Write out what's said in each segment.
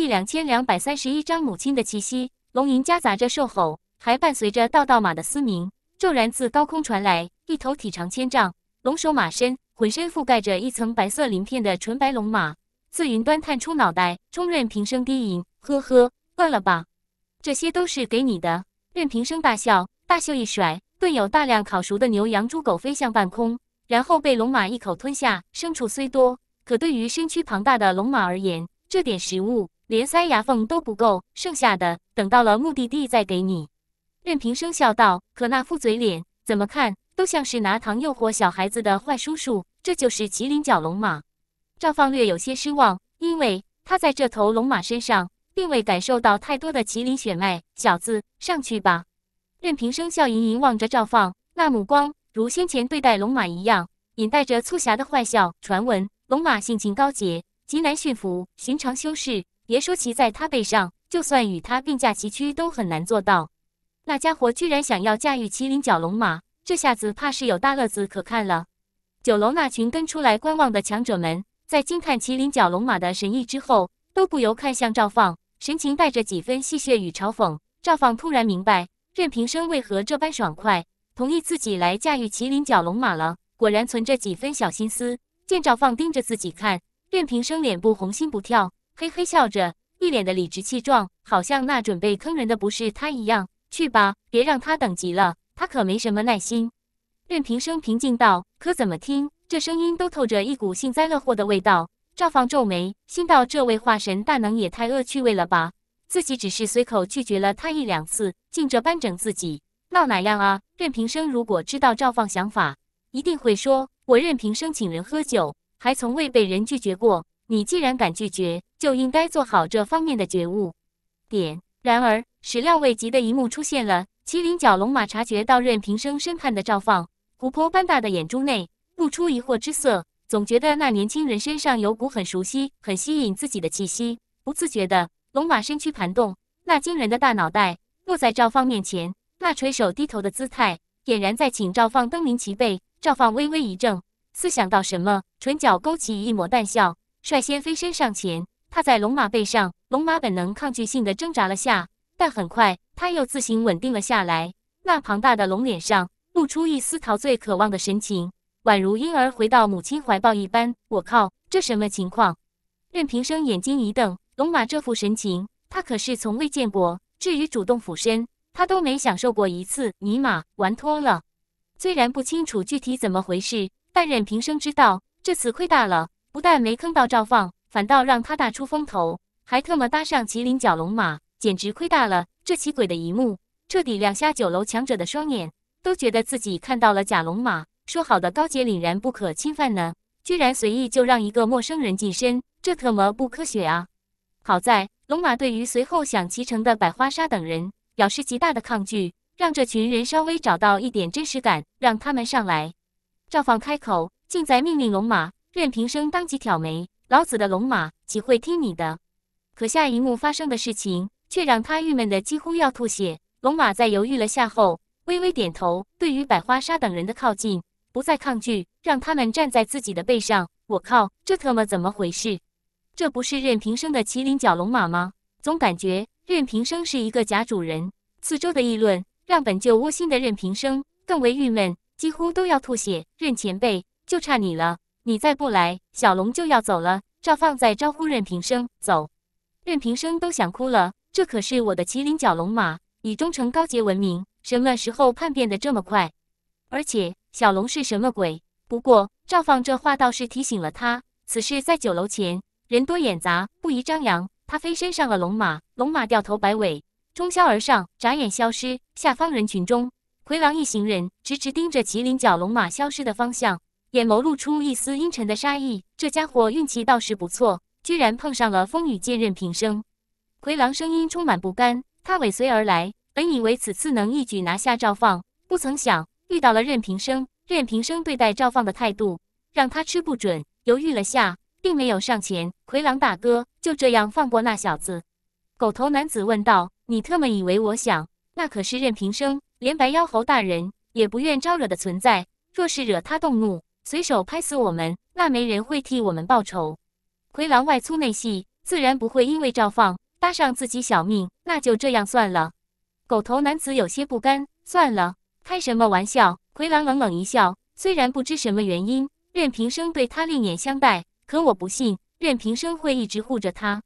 第两千两百三十一章母亲的气息，龙吟夹杂着兽吼，还伴随着道道马的嘶鸣，骤然自高空传来。一头体长千丈，龙首马身，浑身覆盖着一层白色鳞片的纯白龙马，自云端探出脑袋，冲任平生低吟：“呵呵，饿了吧？这些都是给你的。”任平生大笑，大袖一甩，顿有大量烤熟的牛羊猪狗飞向半空，然后被龙马一口吞下。牲畜虽多，可对于身躯庞大的龙马而言，这点食物。连塞牙缝都不够，剩下的等到了目的地再给你。任平生笑道：“可那副嘴脸，怎么看都像是拿糖诱惑小孩子的坏叔叔。”这就是麒麟角龙马。赵放略有些失望，因为他在这头龙马身上并未感受到太多的麒麟血脉。小子，上去吧。任平生笑盈盈望着赵放，那目光如先前对待龙马一样，隐带着促狭的坏笑。传闻龙马性情高洁，极难驯服，寻常修士。别说骑在他背上，就算与他并驾齐驱都很难做到。那家伙居然想要驾驭麒麟角龙马，这下子怕是有大乐子可看了。酒楼那群跟出来观望的强者们，在惊叹麒麟角龙马的神意之后，都不由看向赵放，神情带着几分戏谑与嘲讽。赵放突然明白，任平生为何这般爽快同意自己来驾驭麒麟角龙马了，果然存着几分小心思。见赵放盯着自己看，任平生脸部红心不跳。嘿嘿笑着，一脸的理直气壮，好像那准备坑人的不是他一样。去吧，别让他等急了，他可没什么耐心。任平生平静道，可怎么听这声音都透着一股幸灾乐祸的味道。赵放皱眉，心道：这位化神大能也太恶趣味了吧？自己只是随口拒绝了他一两次，竟这般整自己，闹哪样啊？任平生如果知道赵放想法，一定会说：我任平生请人喝酒，还从未被人拒绝过。你既然敢拒绝，就应该做好这方面的觉悟。点。然而始料未及的一幕出现了。麒麟角龙马察觉到任平生身畔的赵放，湖泊般大的眼珠内露出疑惑之色，总觉得那年轻人身上有股很熟悉、很吸引自己的气息。不自觉的，龙马身躯盘动，那惊人的大脑袋落在赵放面前，那垂手低头的姿态，俨然在请赵放登临其背。赵放微微一怔，似想到什么，唇角勾起一抹淡笑。率先飞身上前，踏在龙马背上，龙马本能抗拒性的挣扎了下，但很快他又自行稳定了下来。那庞大的龙脸上露出一丝陶醉、渴望的神情，宛如婴儿回到母亲怀抱一般。我靠，这什么情况？任平生眼睛一瞪，龙马这副神情他可是从未见过。至于主动俯身，他都没享受过一次。尼玛，玩脱了！虽然不清楚具体怎么回事，但任平生知道这次亏大了。不但没坑到赵放，反倒让他大出风头，还特么搭上麒麟角龙马，简直亏大了！这奇诡的一幕，彻底两下酒楼强者的双眼，都觉得自己看到了假龙马。说好的高洁凛然不可侵犯呢？居然随意就让一个陌生人近身，这特么不科学啊！好在龙马对于随后想骑乘的百花杀等人，表示极大的抗拒，让这群人稍微找到一点真实感，让他们上来。赵放开口，竟在命令龙马。任平生当即挑眉：“老子的龙马岂会听你的？”可下一幕发生的事情却让他郁闷的几乎要吐血。龙马在犹豫了下后，微微点头，对于百花杀等人的靠近不再抗拒，让他们站在自己的背上。我靠，这特么怎么回事？这不是任平生的麒麟角龙马吗？总感觉任平生是一个假主人。四周的议论让本就窝心的任平生更为郁闷，几乎都要吐血。任前辈，就差你了。你再不来，小龙就要走了。赵放再招呼任平生走，任平生都想哭了。这可是我的麒麟角龙马，以忠诚高洁闻名，什么时候叛变的这么快？而且小龙是什么鬼？不过赵放这话倒是提醒了他，此事在酒楼前人多眼杂，不宜张扬。他飞身上了龙马，龙马掉头摆尾，冲霄而上，眨眼消失。下方人群中，魁狼一行人直直盯着麒麟角龙马消失的方向。眼眸露出一丝阴沉的杀意，这家伙运气倒是不错，居然碰上了风雨剑刃平生。奎狼声音充满不甘，他尾随而来，本以为此次能一举拿下赵放，不曾想遇到了任平生。任平生对待赵放的态度让他吃不准，犹豫了下，并没有上前。奎狼大哥，就这样放过那小子？狗头男子问道：“你特么以为我想？那可是任平生，连白妖猴大人也不愿招惹的存在，若是惹他动怒。”随手拍死我们，那没人会替我们报仇。奎狼外粗内细，自然不会因为赵放搭上自己小命。那就这样算了。狗头男子有些不甘。算了，开什么玩笑？奎狼冷冷一笑。虽然不知什么原因，任平生对他另眼相待，可我不信任平生会一直护着他。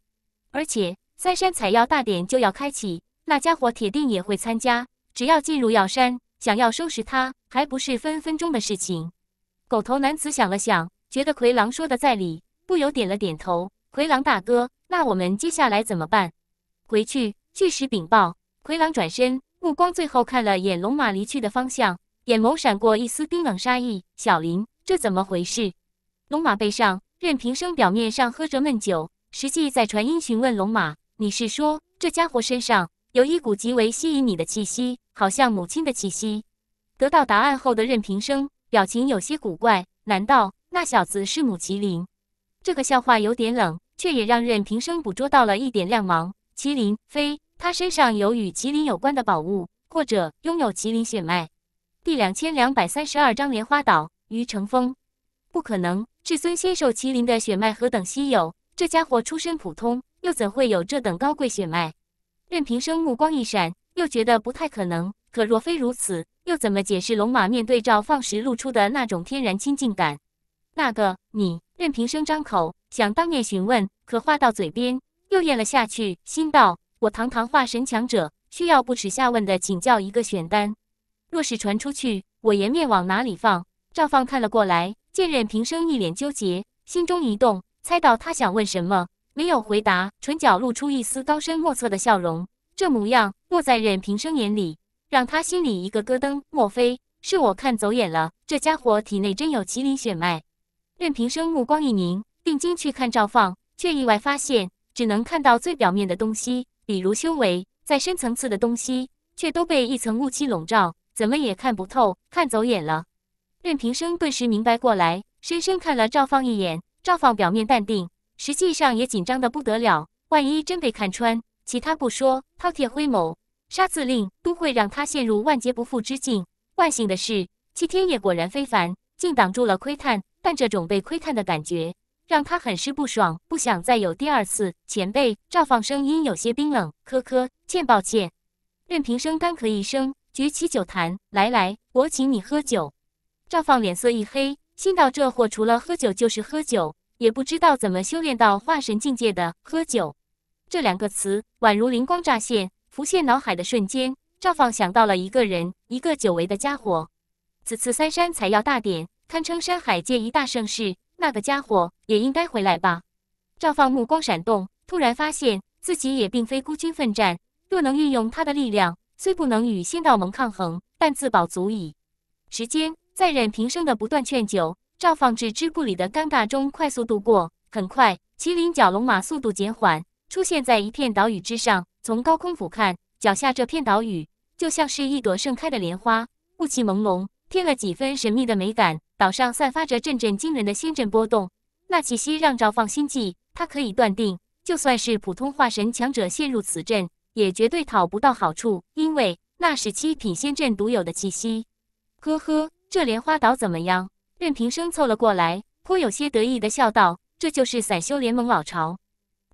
而且三山采药大典就要开启，那家伙铁定也会参加。只要进入药山，想要收拾他，还不是分分钟的事情。狗头男子想了想，觉得魁狼说的在理，不由点了点头。魁狼大哥，那我们接下来怎么办？回去据实禀报。魁狼转身，目光最后看了眼龙马离去的方向，眼眸闪过一丝冰冷杀意。小林，这怎么回事？龙马背上，任平生表面上喝着闷酒，实际在传音询问龙马：“你是说这家伙身上有一股极为吸引你的气息，好像母亲的气息？”得到答案后的任平生。表情有些古怪，难道那小子是母麒麟？这个笑话有点冷，却也让任平生捕捉到了一点亮芒。麒麟非他身上有与麒麟有关的宝物，或者拥有麒麟血脉。第两千两百三十二章莲花岛。于乘风，不可能，至尊仙兽麒麟的血脉何等稀有，这家伙出身普通，又怎会有这等高贵血脉？任平生目光一闪，又觉得不太可能。可若非如此。又怎么解释龙马面对赵放时露出的那种天然亲近感？那个你任平生张口想当面询问，可话到嘴边又咽了下去，心道：我堂堂化神强者，需要不耻下问的请教一个选单。若是传出去，我颜面往哪里放？赵放看了过来，见任平生一脸纠结，心中一动，猜到他想问什么，没有回答，唇角露出一丝高深莫测的笑容，这模样落在任平生眼里。让他心里一个咯噔，莫非是我看走眼了？这家伙体内真有麒麟血脉？任平生目光一凝，定睛去看赵放，却意外发现，只能看到最表面的东西，比如修为，在深层次的东西却都被一层雾气笼罩，怎么也看不透，看走眼了。任平生顿时明白过来，深深看了赵放一眼。赵放表面淡定，实际上也紧张得不得了。万一真被看穿，其他不说，饕餮灰眸。杀字令都会让他陷入万劫不复之境。万幸的是，七天夜果然非凡，竟挡住了窥探。但这种被窥探的感觉让他很是不爽，不想再有第二次。前辈，赵放声音有些冰冷：“呵呵，歉，抱歉。”任平生干咳一声，举起酒坛：“来来，我请你喝酒。”赵放脸色一黑，心道：这货除了喝酒就是喝酒，也不知道怎么修炼到化神境界的。喝酒，这两个词宛如灵光乍现。浮现脑海的瞬间，赵放想到了一个人，一个久违的家伙。此次三山采药大典堪称山海界一大盛事，那个家伙也应该回来吧。赵放目光闪动，突然发现自己也并非孤军奋战。若能运用他的力量，虽不能与仙道盟抗衡，但自保足矣。时间在任平生的不断劝酒，赵放置之不理的尴尬中快速度过。很快，麒麟角龙马速度减缓，出现在一片岛屿之上。从高空俯瞰，脚下这片岛屿就像是一朵盛开的莲花，雾气朦胧，添了几分神秘的美感。岛上散发着阵阵惊人的仙阵波动，那气息让赵放心悸。他可以断定，就算是普通化神强者陷入此阵，也绝对讨不到好处，因为那是七品仙阵独有的气息。呵呵，这莲花岛怎么样？任平生凑了过来，颇有些得意的笑道：“这就是散修联盟老巢，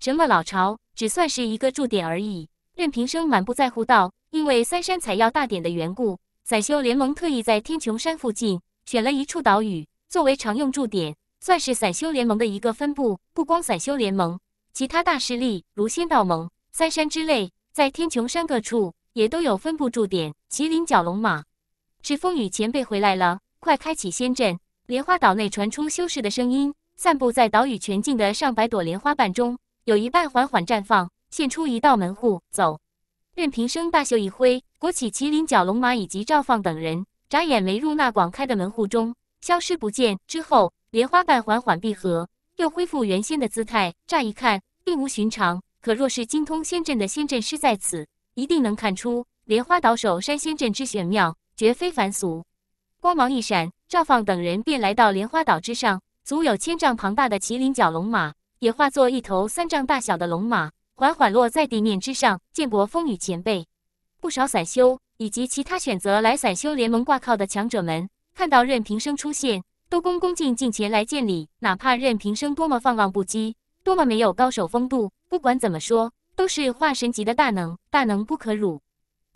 什么老巢？”只算是一个驻点而已。任平生满不在乎道：“因为三山采药大典的缘故，散修联盟特意在天穹山附近选了一处岛屿作为常用驻点，算是散修联盟的一个分部。不光散修联盟，其他大势力如仙道盟、三山之类，在天穹山各处也都有分部驻点。”麒麟角龙马，是风雨前辈回来了，快开启仙阵！莲花岛内传出修士的声音，散布在岛屿全境的上百朵莲花瓣中。有一半缓缓绽放，现出一道门户。走，任平生大袖一挥，裹起麒麟角龙马以及赵放等人，眨眼没入那广开的门户中，消失不见。之后，莲花瓣缓缓闭合，又恢复原先的姿态。乍一看，并无寻常。可若是精通仙阵的仙阵师在此，一定能看出莲花岛守山仙阵之玄妙，绝非凡俗。光芒一闪，赵放等人便来到莲花岛之上，足有千丈庞大的麒麟角龙马。也化作一头三丈大小的龙马，缓缓落在地面之上。见过风雨前辈，不少散修以及其他选择来散修联盟挂靠的强者们，看到任平生出现，都恭恭敬敬前来见礼。哪怕任平生多么放浪不羁，多么没有高手风度，不管怎么说，都是化神级的大能，大能不可辱。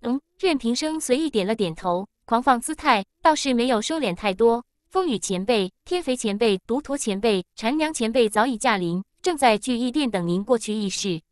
嗯，任平生随意点了点头，狂放姿态倒是没有收敛太多。风雨前辈、天肥前辈、独驼前辈、禅娘前辈早已驾临。正在聚义殿等您过去议事，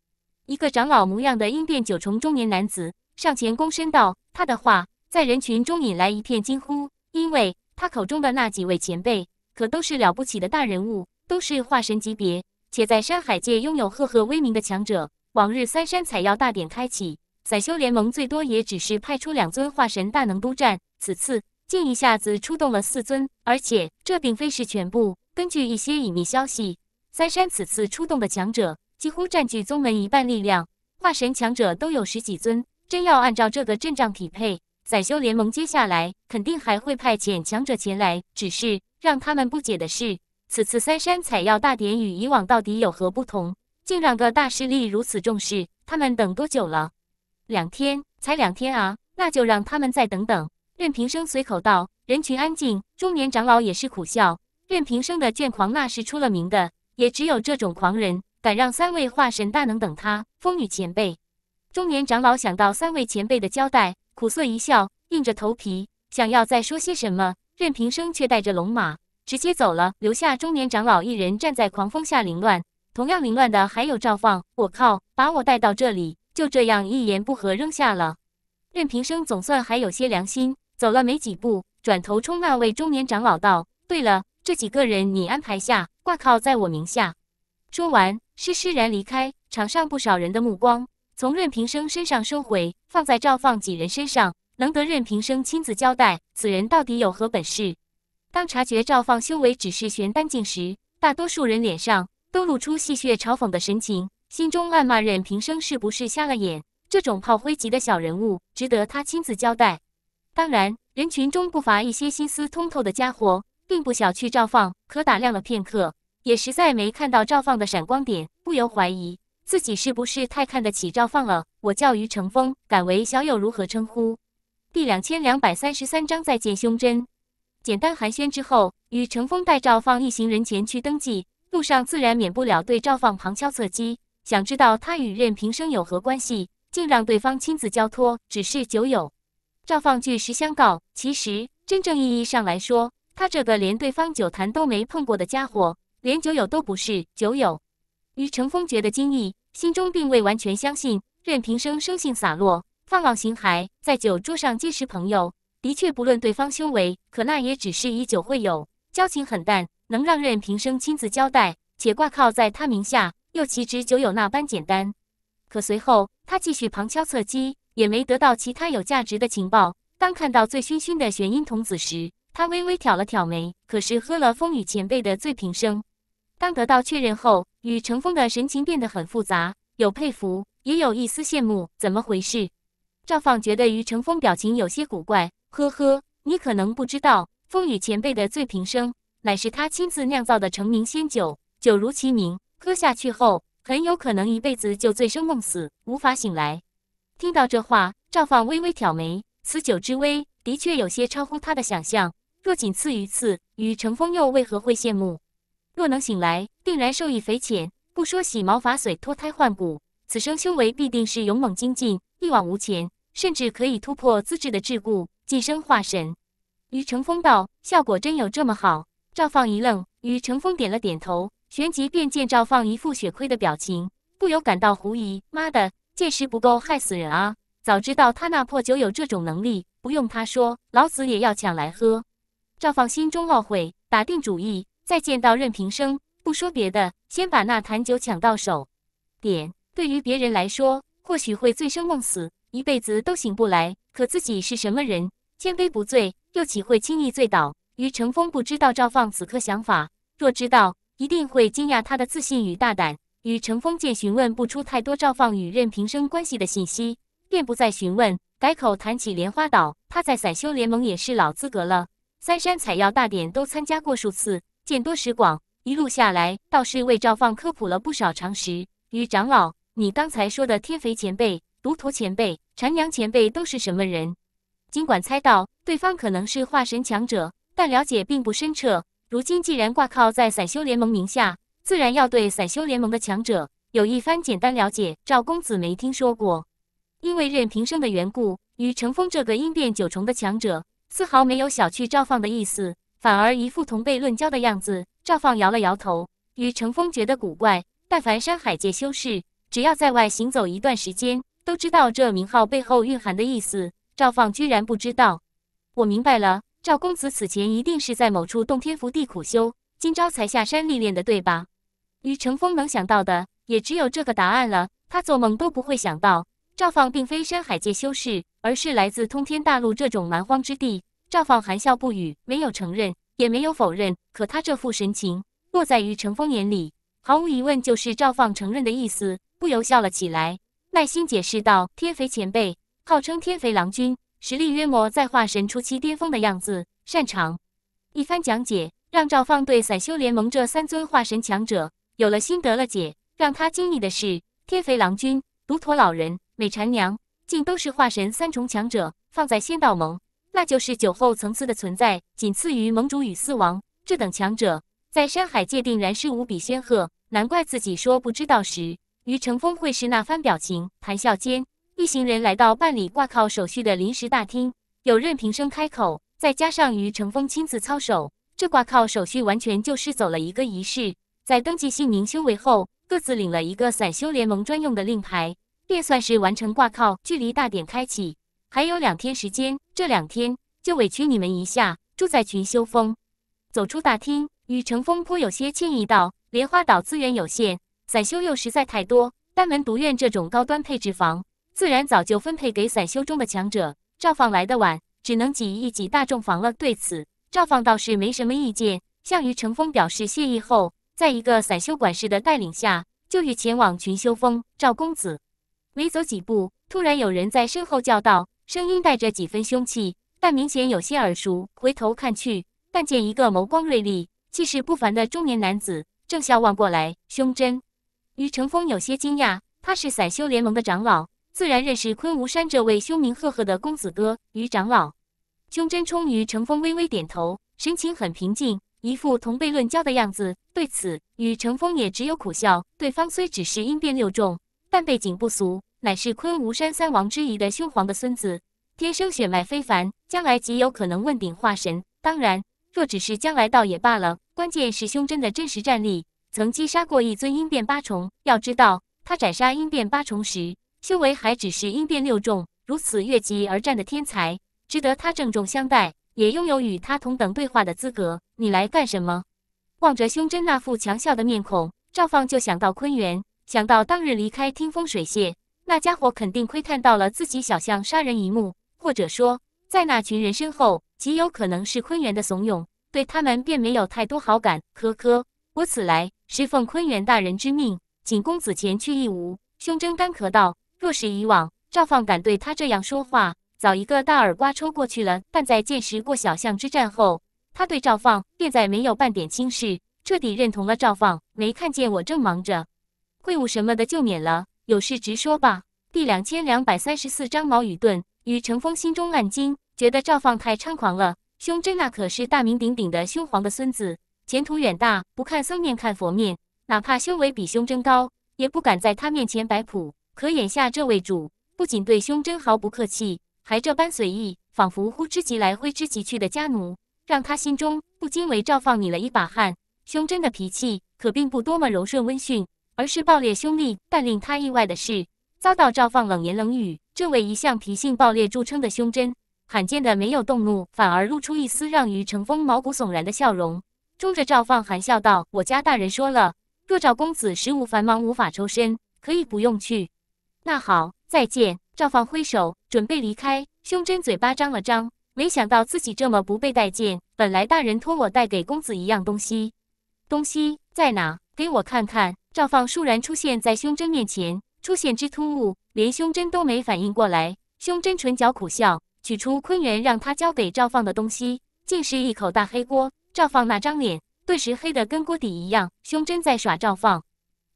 一个长老模样的阴殿九重中年男子上前躬身道。他的话在人群中引来一片惊呼，因为他口中的那几位前辈可都是了不起的大人物，都是化神级别，且在山海界拥有赫赫威名的强者。往日三山采药大典开启，散修联盟最多也只是派出两尊化神大能督战，此次竟一下子出动了四尊，而且这并非是全部。根据一些隐秘消息。三山此次出动的强者几乎占据宗门一半力量，化神强者都有十几尊。真要按照这个阵仗匹配，宰修联盟接下来肯定还会派遣强者前来。只是让他们不解的是，此次三山采药大典与以往到底有何不同？竟让个大势力如此重视？他们等多久了？两天，才两天啊！那就让他们再等等。任平生随口道。人群安静，中年长老也是苦笑。任平生的剑狂那是出了名的。也只有这种狂人，敢让三位化神大能等他。风女前辈，中年长老想到三位前辈的交代，苦涩一笑，硬着头皮想要再说些什么，任平生却带着龙马直接走了，留下中年长老一人站在狂风下凌乱。同样凌乱的还有赵放。我靠，把我带到这里，就这样一言不合扔下了。任平生总算还有些良心，走了没几步，转头冲那位中年长老道：“对了，这几个人你安排下。”挂靠在我名下。说完，施施然离开。场上不少人的目光从任平生身上收回，放在赵放几人身上。能得任平生亲自交代，此人到底有何本事？当察觉赵放修为只是玄丹境时，大多数人脸上都露出戏谑嘲讽的神情，心中暗骂任平生是不是瞎了眼？这种炮灰级的小人物，值得他亲自交代？当然，人群中不乏一些心思通透的家伙。并不小觑赵放，可打量了片刻，也实在没看到赵放的闪光点，不由怀疑自己是不是太看得起赵放了。我叫于乘风，敢为小友如何称呼？第两千两百三十三章再见胸针。简单寒暄之后，于乘风带赵放一行人前去登记，路上自然免不了对赵放旁敲侧击，想知道他与任平生有何关系，竟让对方亲自交托，只是酒友。赵放据实相告，其实真正意义上来说。他这个连对方酒坛都没碰过的家伙，连酒友都不是。酒友，于承风觉得惊异，心中并未完全相信。任平生生性洒落，放浪形骸，在酒桌上结识朋友，的确不论对方修为，可那也只是以酒会友，交情很淡。能让任平生亲自交代，且挂靠在他名下，又岂止酒友那般简单？可随后他继续旁敲侧击，也没得到其他有价值的情报。当看到醉醺醺的玄阴童子时，他微微挑了挑眉，可是喝了风雨前辈的醉平生。当得到确认后，于成风的神情变得很复杂，有佩服，也有一丝羡慕。怎么回事？赵放觉得于乘风表情有些古怪。呵呵，你可能不知道，风雨前辈的醉平生乃是他亲自酿造的成名仙酒，酒如其名，喝下去后很有可能一辈子就醉生梦死，无法醒来。听到这话，赵放微微挑眉，此酒之威，的确有些超乎他的想象。若仅次于次，与成风又为何会羡慕？若能醒来，定然受益匪浅。不说洗毛发髓、脱胎换骨，此生修为必定是勇猛精进、一往无前，甚至可以突破资质的桎梏，晋升化神。于成风道，效果真有这么好？赵放一愣，于成风点了点头，旋即便见赵放一副血亏的表情，不由感到狐疑：妈的，见识不够害死人啊！早知道他那破酒有这种能力，不用他说，老子也要抢来喝。赵放心中懊悔，打定主意，再见到任平生，不说别的，先把那坛酒抢到手。点对于别人来说，或许会醉生梦死，一辈子都醒不来。可自己是什么人，千杯不醉，又岂会轻易醉倒？于成风不知道赵放此刻想法，若知道，一定会惊讶他的自信与大胆。于成风见询问不出太多赵放与任平生关系的信息，便不再询问，改口谈起莲花岛。他在散修联盟也是老资格了。三山采药大典都参加过数次，见多识广，一路下来倒是为赵放科普了不少常识。于长老，你刚才说的天肥前辈、独驼前辈、禅娘前辈都是什么人？尽管猜到对方可能是化神强者，但了解并不深彻。如今既然挂靠在散修联盟名下，自然要对散修联盟的强者有一番简单了解。赵公子没听说过，因为任平生的缘故，与成风这个因变九重的强者。丝毫没有小觑赵放的意思，反而一副同辈论交的样子。赵放摇了摇头，与成风觉得古怪。但凡山海界修士，只要在外行走一段时间，都知道这名号背后蕴含的意思。赵放居然不知道。我明白了，赵公子此前一定是在某处洞天福地苦修，今朝才下山历练的，对吧？于成风能想到的也只有这个答案了。他做梦都不会想到。赵放并非深海界修士，而是来自通天大陆这种蛮荒之地。赵放含笑不语，没有承认，也没有否认。可他这副神情，落在于乘风眼里，毫无疑问就是赵放承认的意思。不由笑了起来，耐心解释道：“天肥前辈号称天肥郎君，实力约莫在化神初期巅峰的样子，擅长……”一番讲解，让赵放对散修联盟这三尊化神强者有了心得了解。让他惊异的是，天肥郎君、独驼老人。美婵娘竟都是化神三重强者，放在仙道盟，那就是九后层次的存在，仅次于盟主与四王这等强者。在山海界定然是无比煊赫，难怪自己说不知道时，于乘风会是那番表情。谈笑间，一行人来到办理挂靠手续的临时大厅，有任平生开口，再加上于乘风亲自操守，这挂靠手续完全就是走了一个仪式，在登记姓名修为后，各自领了一个散修联盟专用的令牌。便算是完成挂靠，距离大典开启还有两天时间，这两天就委屈你们一下，住在群修峰。走出大厅，于乘风颇有些歉意道：“莲花岛资源有限，散修又实在太多，单门独院这种高端配置房，自然早就分配给散修中的强者。赵放来的晚，只能挤一挤大众房了。”对此，赵放倒是没什么意见。向于乘风表示谢意后，在一个散修管事的带领下，就欲前往群修峰。赵公子。没走几步，突然有人在身后叫道，声音带着几分凶气，但明显有些耳熟。回头看去，但见一个眸光锐利、气势不凡的中年男子正笑望过来。胸针，于成风有些惊讶，他是散修联盟的长老，自然认识昆吾山这位凶名赫赫的公子哥。于长老，胸针冲于成风微微点头，神情很平静，一副同辈论交的样子。对此，于承风也只有苦笑。对方虽只是因变六重。但背景不俗，乃是昆吾山三王之一的凶皇的孙子，天生血脉非凡，将来极有可能问鼎化神。当然，若只是将来倒也罢了，关键是胸真的真实战力，曾击杀过一尊阴变八重。要知道，他斩杀阴变八重时，修为还只是阴变六重。如此越级而战的天才，值得他郑重相待，也拥有与他同等对话的资格。你来干什么？望着胸针那副强笑的面孔，赵放就想到昆元。想到当日离开听风水榭，那家伙肯定窥探到了自己小巷杀人一幕，或者说在那群人身后，极有可能是坤元的怂恿。对他们便没有太多好感。呵呵，我此来是奉坤元大人之命，请公子前去义乌。胸针干咳道：“若是以往，赵放敢对他这样说话，早一个大耳刮抽过去了。但在见识过小巷之战后，他对赵放便再没有半点轻视，彻底认同了赵放。”没看见我正忙着。会晤什么的就免了，有事直说吧。第两千两百三十四章矛与盾与乘峰心中暗惊，觉得赵放太猖狂了。胸针那可是大名鼎鼎的凶皇的孙子，前途远大。不看僧面看佛面，哪怕修为比胸针高，也不敢在他面前摆谱。可眼下这位主不仅对胸针毫不客气，还这般随意，仿佛呼之即来挥之即去的家奴，让他心中不禁为赵放捏了一把汗。胸针的脾气可并不多么柔顺温驯。而是暴烈凶戾，但令他意外的是，遭到赵放冷言冷语。这位一向脾性暴烈著称的胸针，罕见的没有动怒，反而露出一丝让于承风毛骨悚然的笑容，冲着赵放含笑道：“我家大人说了，若赵公子食物繁忙无法抽身，可以不用去。”那好，再见。赵放挥手准备离开，胸针嘴巴张了张，没想到自己这么不被待见。本来大人托我带给公子一样东西，东西在哪？给我看看。赵放倏然出现在胸针面前，出现之突兀，连胸针都没反应过来。胸针唇角苦笑，取出坤元让他交给赵放的东西，竟是一口大黑锅。赵放那张脸顿时黑得跟锅底一样。胸针在耍赵放，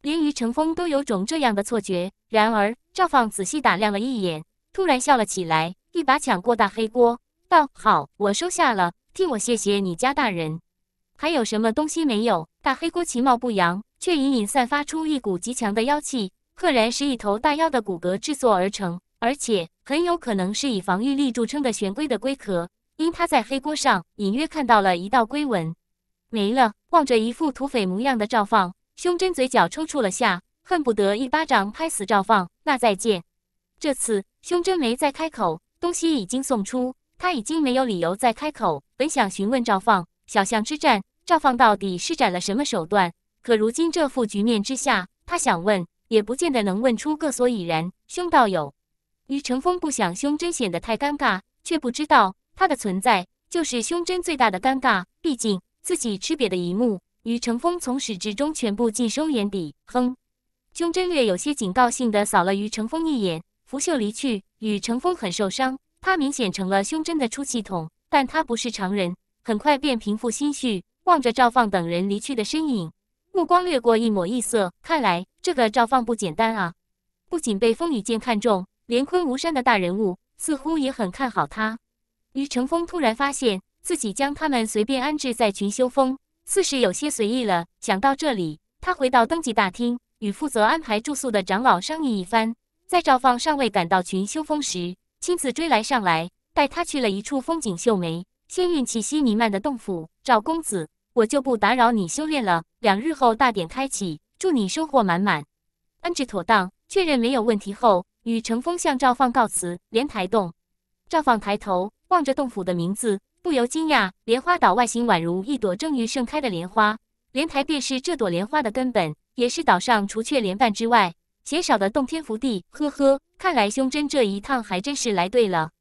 连于承风都有种这样的错觉。然而赵放仔细打量了一眼，突然笑了起来，一把抢过大黑锅，道：“好，我收下了，替我谢谢你家大人。还有什么东西没有？”那黑锅其貌不扬，却隐隐散发出一股极强的妖气，赫然是一头大妖的骨骼制作而成，而且很有可能是以防御力著称的玄龟的龟壳。因他在黑锅上隐约看到了一道龟纹，没了。望着一副土匪模样的赵放，胸针嘴角抽搐了下，恨不得一巴掌拍死赵放。那再见。这次胸针没再开口，东西已经送出，他已经没有理由再开口。本想询问赵放小巷之战。赵放到底施展了什么手段？可如今这副局面之下，他想问也不见得能问出个所以然。凶道友，于成风不想胸针显得太尴尬，却不知道他的存在就是胸针最大的尴尬。毕竟自己吃瘪的一幕，于成风从始至终全部尽收眼底。哼，胸针略有些警告性的扫了于成风一眼，拂袖离去。于成风很受伤，他明显成了胸针的出气筒，但他不是常人，很快便平复心绪。望着赵放等人离去的身影，目光掠过一抹异色。看来这个赵放不简单啊，不仅被风雨剑看中，连昆吾山的大人物似乎也很看好他。于乘风突然发现自己将他们随便安置在群修峰，似是有些随意了。想到这里，他回到登记大厅，与负责安排住宿的长老商议一番。在赵放尚未赶到群修峰时，亲自追来上来，带他去了一处风景秀美、仙韵气息弥漫的洞府。赵公子。我就不打扰你修炼了。两日后大典开启，祝你收获满满。安置妥当，确认没有问题后，与程峰向赵放告辞。莲台洞，赵放抬头望着洞府的名字，不由惊讶。莲花岛外形宛如一朵正欲盛开的莲花，莲台便是这朵莲花的根本，也是岛上除却莲瓣之外鲜少的洞天福地。呵呵，看来胸针这一趟还真是来对了。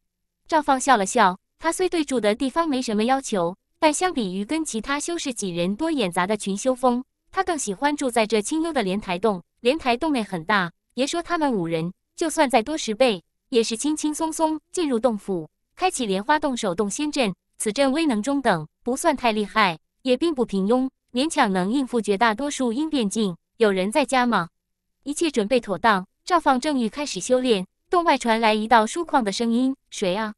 赵放笑了笑，他虽对住的地方没什么要求。但相比于跟其他修士几人多眼杂的群修风，他更喜欢住在这清幽的莲台洞。莲台洞内很大，别说他们五人，就算再多十倍，也是轻轻松松进入洞府，开启莲花洞手动仙阵。此阵威能中等，不算太厉害，也并不平庸，勉强能应付绝大多数阴变境。有人在家吗？一切准备妥当，赵放正欲开始修炼，洞外传来一道疏旷的声音：“谁啊？”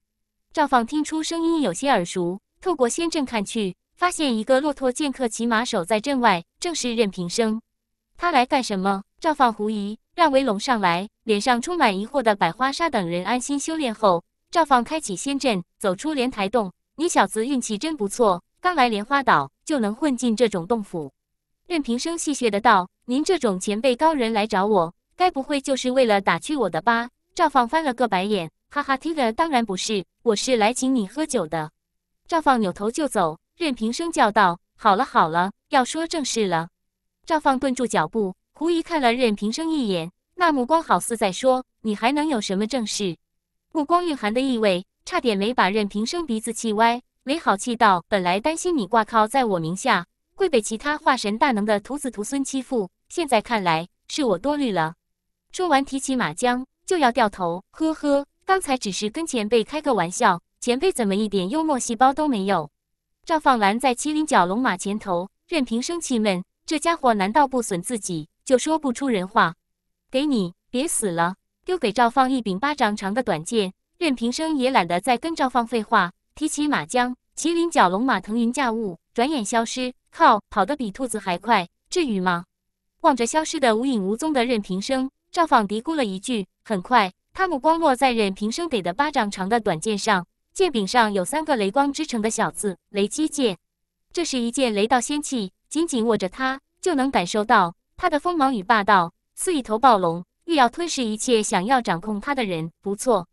赵放听出声音有些耳熟。透过仙阵看去，发现一个骆驼剑客骑马守在阵外，正是任平生。他来干什么？赵放狐疑，让为龙上来。脸上充满疑惑的百花杀等人安心修炼后，赵放开启仙阵，走出莲台洞。你小子运气真不错，刚来莲花岛就能混进这种洞府。任平生戏谑的道：“您这种前辈高人来找我，该不会就是为了打趣我的吧？”赵放翻了个白眼，哈哈这个当然不是，我是来请你喝酒的。赵放扭头就走，任平生叫道：“好了好了，要说正事了。”赵放顿住脚步，狐疑看了任平生一眼，那目光好似在说：“你还能有什么正事？”目光蕴含的意味差点没把任平生鼻子气歪，没好气道：“本来担心你挂靠在我名下会被其他化神大能的徒子徒孙欺负，现在看来是我多虑了。”说完提起马缰就要掉头，呵呵，刚才只是跟前辈开个玩笑。前辈怎么一点幽默细胞都没有？赵放拦在麒麟角龙马前头，任平生气闷。这家伙难道不损自己，就说不出人话？给你，别死了！丢给赵放一柄巴掌长的短剑。任平生也懒得再跟赵放废话，提起马缰，麒麟角龙马腾云驾雾，转眼消失。靠，跑得比兔子还快，至于吗？望着消失的无影无踪的任平生，赵放嘀咕了一句。很快，他目光落在任平生给的巴掌长的短剑上。剑柄上有三个雷光之城的小字，雷击剑。这是一件雷道仙器，紧紧握着它，就能感受到它的锋芒与霸道，似一头暴龙，欲要吞噬一切想要掌控它的人。不错，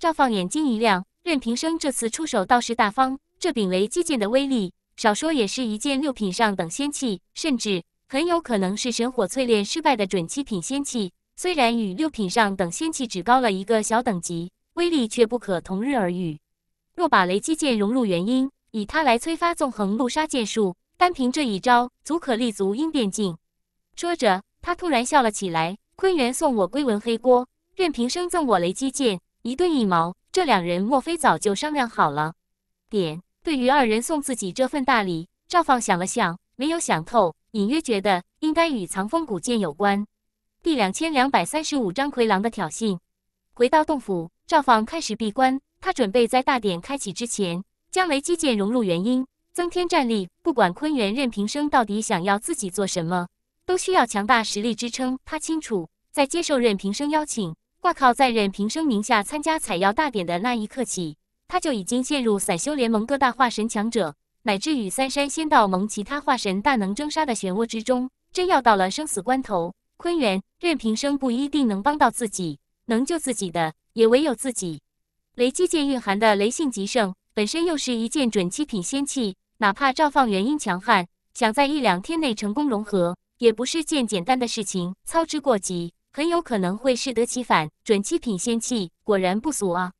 赵放眼睛一亮，任平生这次出手倒是大方。这柄雷击剑的威力，少说也是一件六品上等仙器，甚至很有可能是神火淬炼失败的准七品仙器。虽然与六品上等仙器只高了一个小等级，威力却不可同日而语。若把雷击剑融入元婴，以它来催发纵横怒杀剑术，单凭这一招足可立足阴变境。说着，他突然笑了起来。坤元送我龟纹黑锅，任平生赠我雷击剑，一顿一毛。这两人莫非早就商量好了？点对于二人送自己这份大礼，赵放想了想，没有想透，隐约觉得应该与藏锋古剑有关。第两千两百三十五章奎狼的挑衅。回到洞府，赵放开始闭关。他准备在大典开启之前，将雷击剑融入元婴，增添战力。不管坤元任平生到底想要自己做什么，都需要强大实力支撑。他清楚，在接受任平生邀请，挂靠在任平生名下参加采药大典的那一刻起，他就已经陷入散修联盟各大化神强者，乃至与三山仙道盟其他化神大能争杀的漩涡之中。真要到了生死关头，坤元任平生不一定能帮到自己，能救自己的也唯有自己。雷击剑蕴含的雷性极盛，本身又是一件准七品仙器，哪怕赵放元婴强悍，想在一两天内成功融合，也不是件简单的事情。操之过急，很有可能会适得其反。准七品仙器果然不俗啊！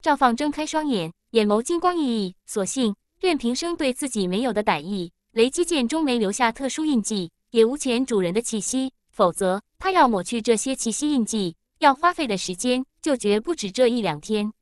赵放睁开双眼，眼眸金光熠熠。所幸，任平生对自己没有的歹意，雷击剑中没留下特殊印记，也无前主人的气息。否则，他要抹去这些气息印记，要花费的时间就绝不止这一两天。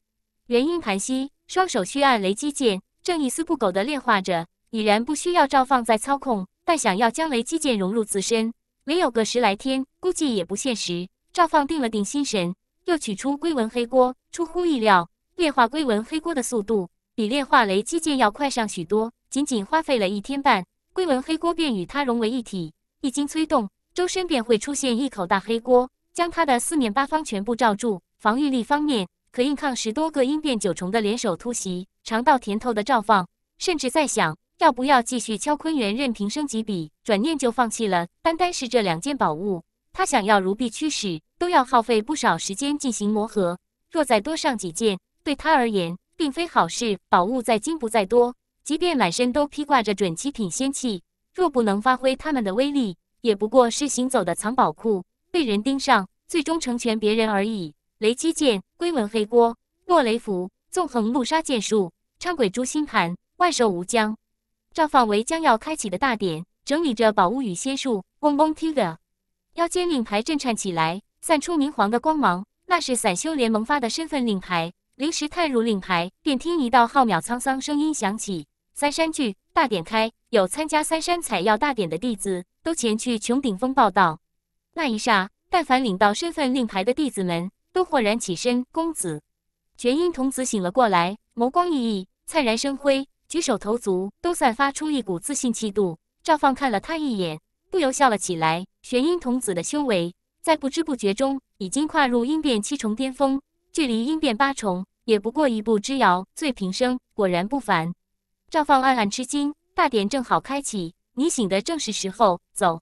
元婴盘膝，双手虚按雷击剑，正一丝不苟地炼化着。已然不需要赵放再操控，但想要将雷击剑融入自身，没有个十来天，估计也不现实。赵放定了定心神，又取出龟纹黑锅。出乎意料，炼化龟纹黑锅的速度比炼化雷击剑要快上许多，仅仅花费了一天半，龟纹黑锅便与他融为一体。一经催动，周身便会出现一口大黑锅，将他的四面八方全部罩住。防御力方面。可硬抗十多个应变九重的联手突袭，尝到甜头的赵放甚至在想要不要继续敲昆元任凭升级笔，转念就放弃了。单单是这两件宝物，他想要如臂驱使，都要耗费不少时间进行磨合。若再多上几件，对他而言并非好事。宝物在精不在多，即便满身都披挂着准七品仙器，若不能发挥他们的威力，也不过是行走的藏宝库，被人盯上，最终成全别人而已。雷击剑、龟纹黑锅、落雷符、纵横怒杀剑术、昌鬼诛心盘、万寿无疆。赵放为将要开启的大典整理着宝物与仙术，嗡嗡听的，腰间令牌震颤起来，散出明黄的光芒，那是散修联盟发的身份令牌。临时探入令牌，便听一道浩渺沧桑声音响起：“三山聚，大典开，有参加三山采药大典的弟子，都前去穹顶峰报道。”那一霎，但凡领到身份令牌的弟子们。都豁然起身，公子，玄音童子醒了过来，眸光熠熠，灿然生辉，举手投足都散发出一股自信气度。赵放看了他一眼，不由笑了起来。玄阴童子的修为在不知不觉中已经跨入阴变七重巅峰，距离阴变八重也不过一步之遥。醉平生果然不凡，赵放暗暗吃惊。大典正好开启，你醒的正是时候。走，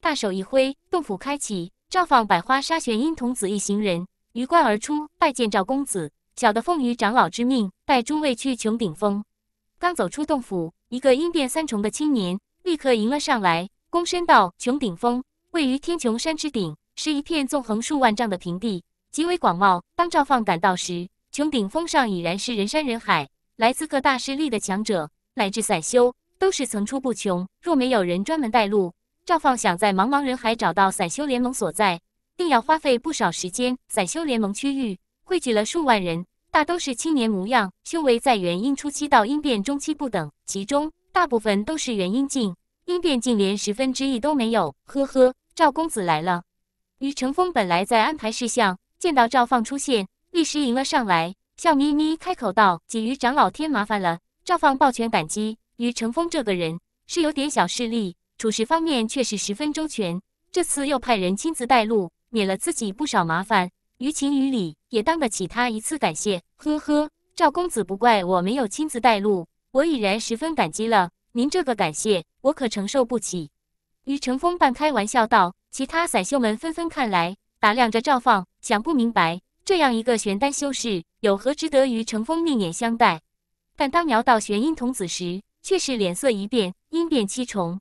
大手一挥，洞府开启。赵放百花杀玄阴童子一行人。鱼贯而出，拜见赵公子。小的奉于长老之命，带诸位去穹顶峰。刚走出洞府，一个音变三重的青年立刻迎了上来，躬身道：“穹顶峰位于天穹山之顶，是一片纵横数万丈的平地，极为广袤。当赵放赶到时，穹顶峰上已然是人山人海，来自各大势力的强者乃至散修都是层出不穷。若没有人专门带路，赵放想在茫茫人海找到散修联盟所在。”定要花费不少时间。散修联盟区域汇聚了数万人，大都是青年模样，修为在元婴初期到婴变中期不等，其中大部分都是元婴境，婴变境连十分之一都没有。呵呵，赵公子来了。于乘风本来在安排事项，见到赵放出现，立时迎了上来，笑眯眯开口道：“给于长老添麻烦了。”赵放抱拳感激。于乘风这个人是有点小势力，处事方面却是十分周全，这次又派人亲自带路。免了自己不少麻烦，于情于理也当得起他一次感谢。呵呵，赵公子不怪我没有亲自带路，我已然十分感激了。您这个感谢，我可承受不起。”于乘风半开玩笑道。其他散修们纷纷看来，打量着赵放，想不明白这样一个玄丹修士有何值得于乘风另眼相待。但当瞄到玄音童子时，却是脸色一变，音变七重，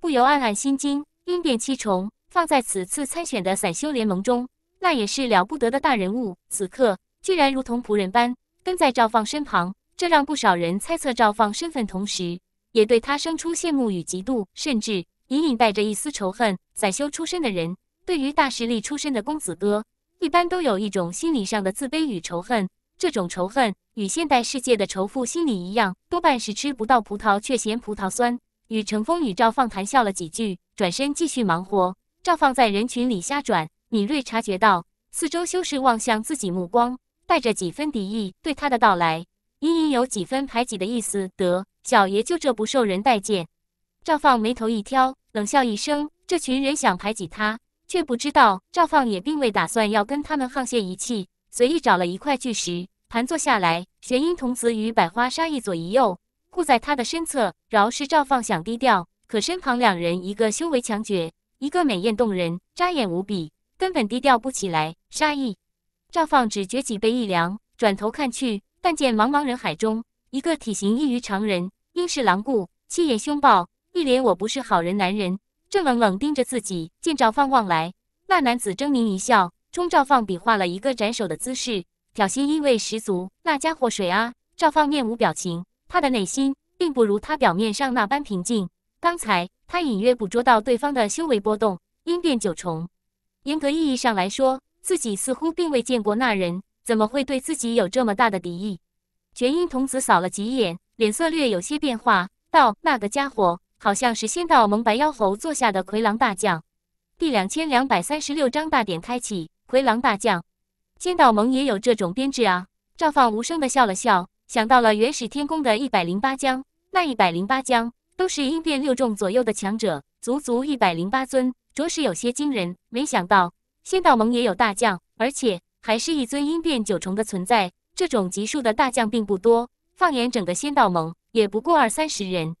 不由暗暗心惊。音变七重。放在此次参选的散修联盟中，那也是了不得的大人物。此刻居然如同仆人般跟在赵放身旁，这让不少人猜测赵放身份，同时也对他生出羡慕与嫉妒，甚至隐隐带着一丝仇恨。散修出身的人，对于大实力出身的公子哥，一般都有一种心理上的自卑与仇恨。这种仇恨与现代世界的仇富心理一样，多半是吃不到葡萄却嫌葡萄酸。与程风与赵放谈笑了几句，转身继续忙活。赵放在人群里瞎转，敏锐察觉到四周修士望向自己目光带着几分敌意，对他的到来隐隐有几分排挤的意思。得，小爷就这不受人待见。赵放眉头一挑，冷笑一声：这群人想排挤他，却不知道赵放也并未打算要跟他们沆瀣一气。随意找了一块巨石盘坐下来，玄阴童子与百花杀一左一右护在他的身侧。饶是赵放想低调，可身旁两人一个修为强绝。一个美艳动人，扎眼无比，根本低调不起来。杀意，赵放只觉脊背一凉，转头看去，但见茫茫人海中，一个体型异于常人，英视狼顾，气焰凶暴，一脸我不是好人。男人正冷冷盯着自己，见赵放望来，那男子狰狞一笑，冲赵放比划了一个斩首的姿势，挑衅意味十足。那家伙谁啊？赵放面无表情，他的内心并不如他表面上那般平静。刚才他隐约捕捉到对方的修为波动，婴变九重。严格意义上来说，自己似乎并未见过那人，怎么会对自己有这么大的敌意？玄音童子扫了几眼，脸色略有些变化，道：“那个家伙好像是仙道盟白妖猴坐下的魁狼大将。”第两千两百三十六章大典开启。魁狼大将，仙道盟也有这种编制啊？赵放无声的笑了笑，想到了元始天宫的一百零八将，那一百零八将。都是阴变六重左右的强者，足足一百零八尊，着实有些惊人。没想到仙道盟也有大将，而且还是一尊阴变九重的存在。这种级数的大将并不多，放眼整个仙道盟，也不过二三十人。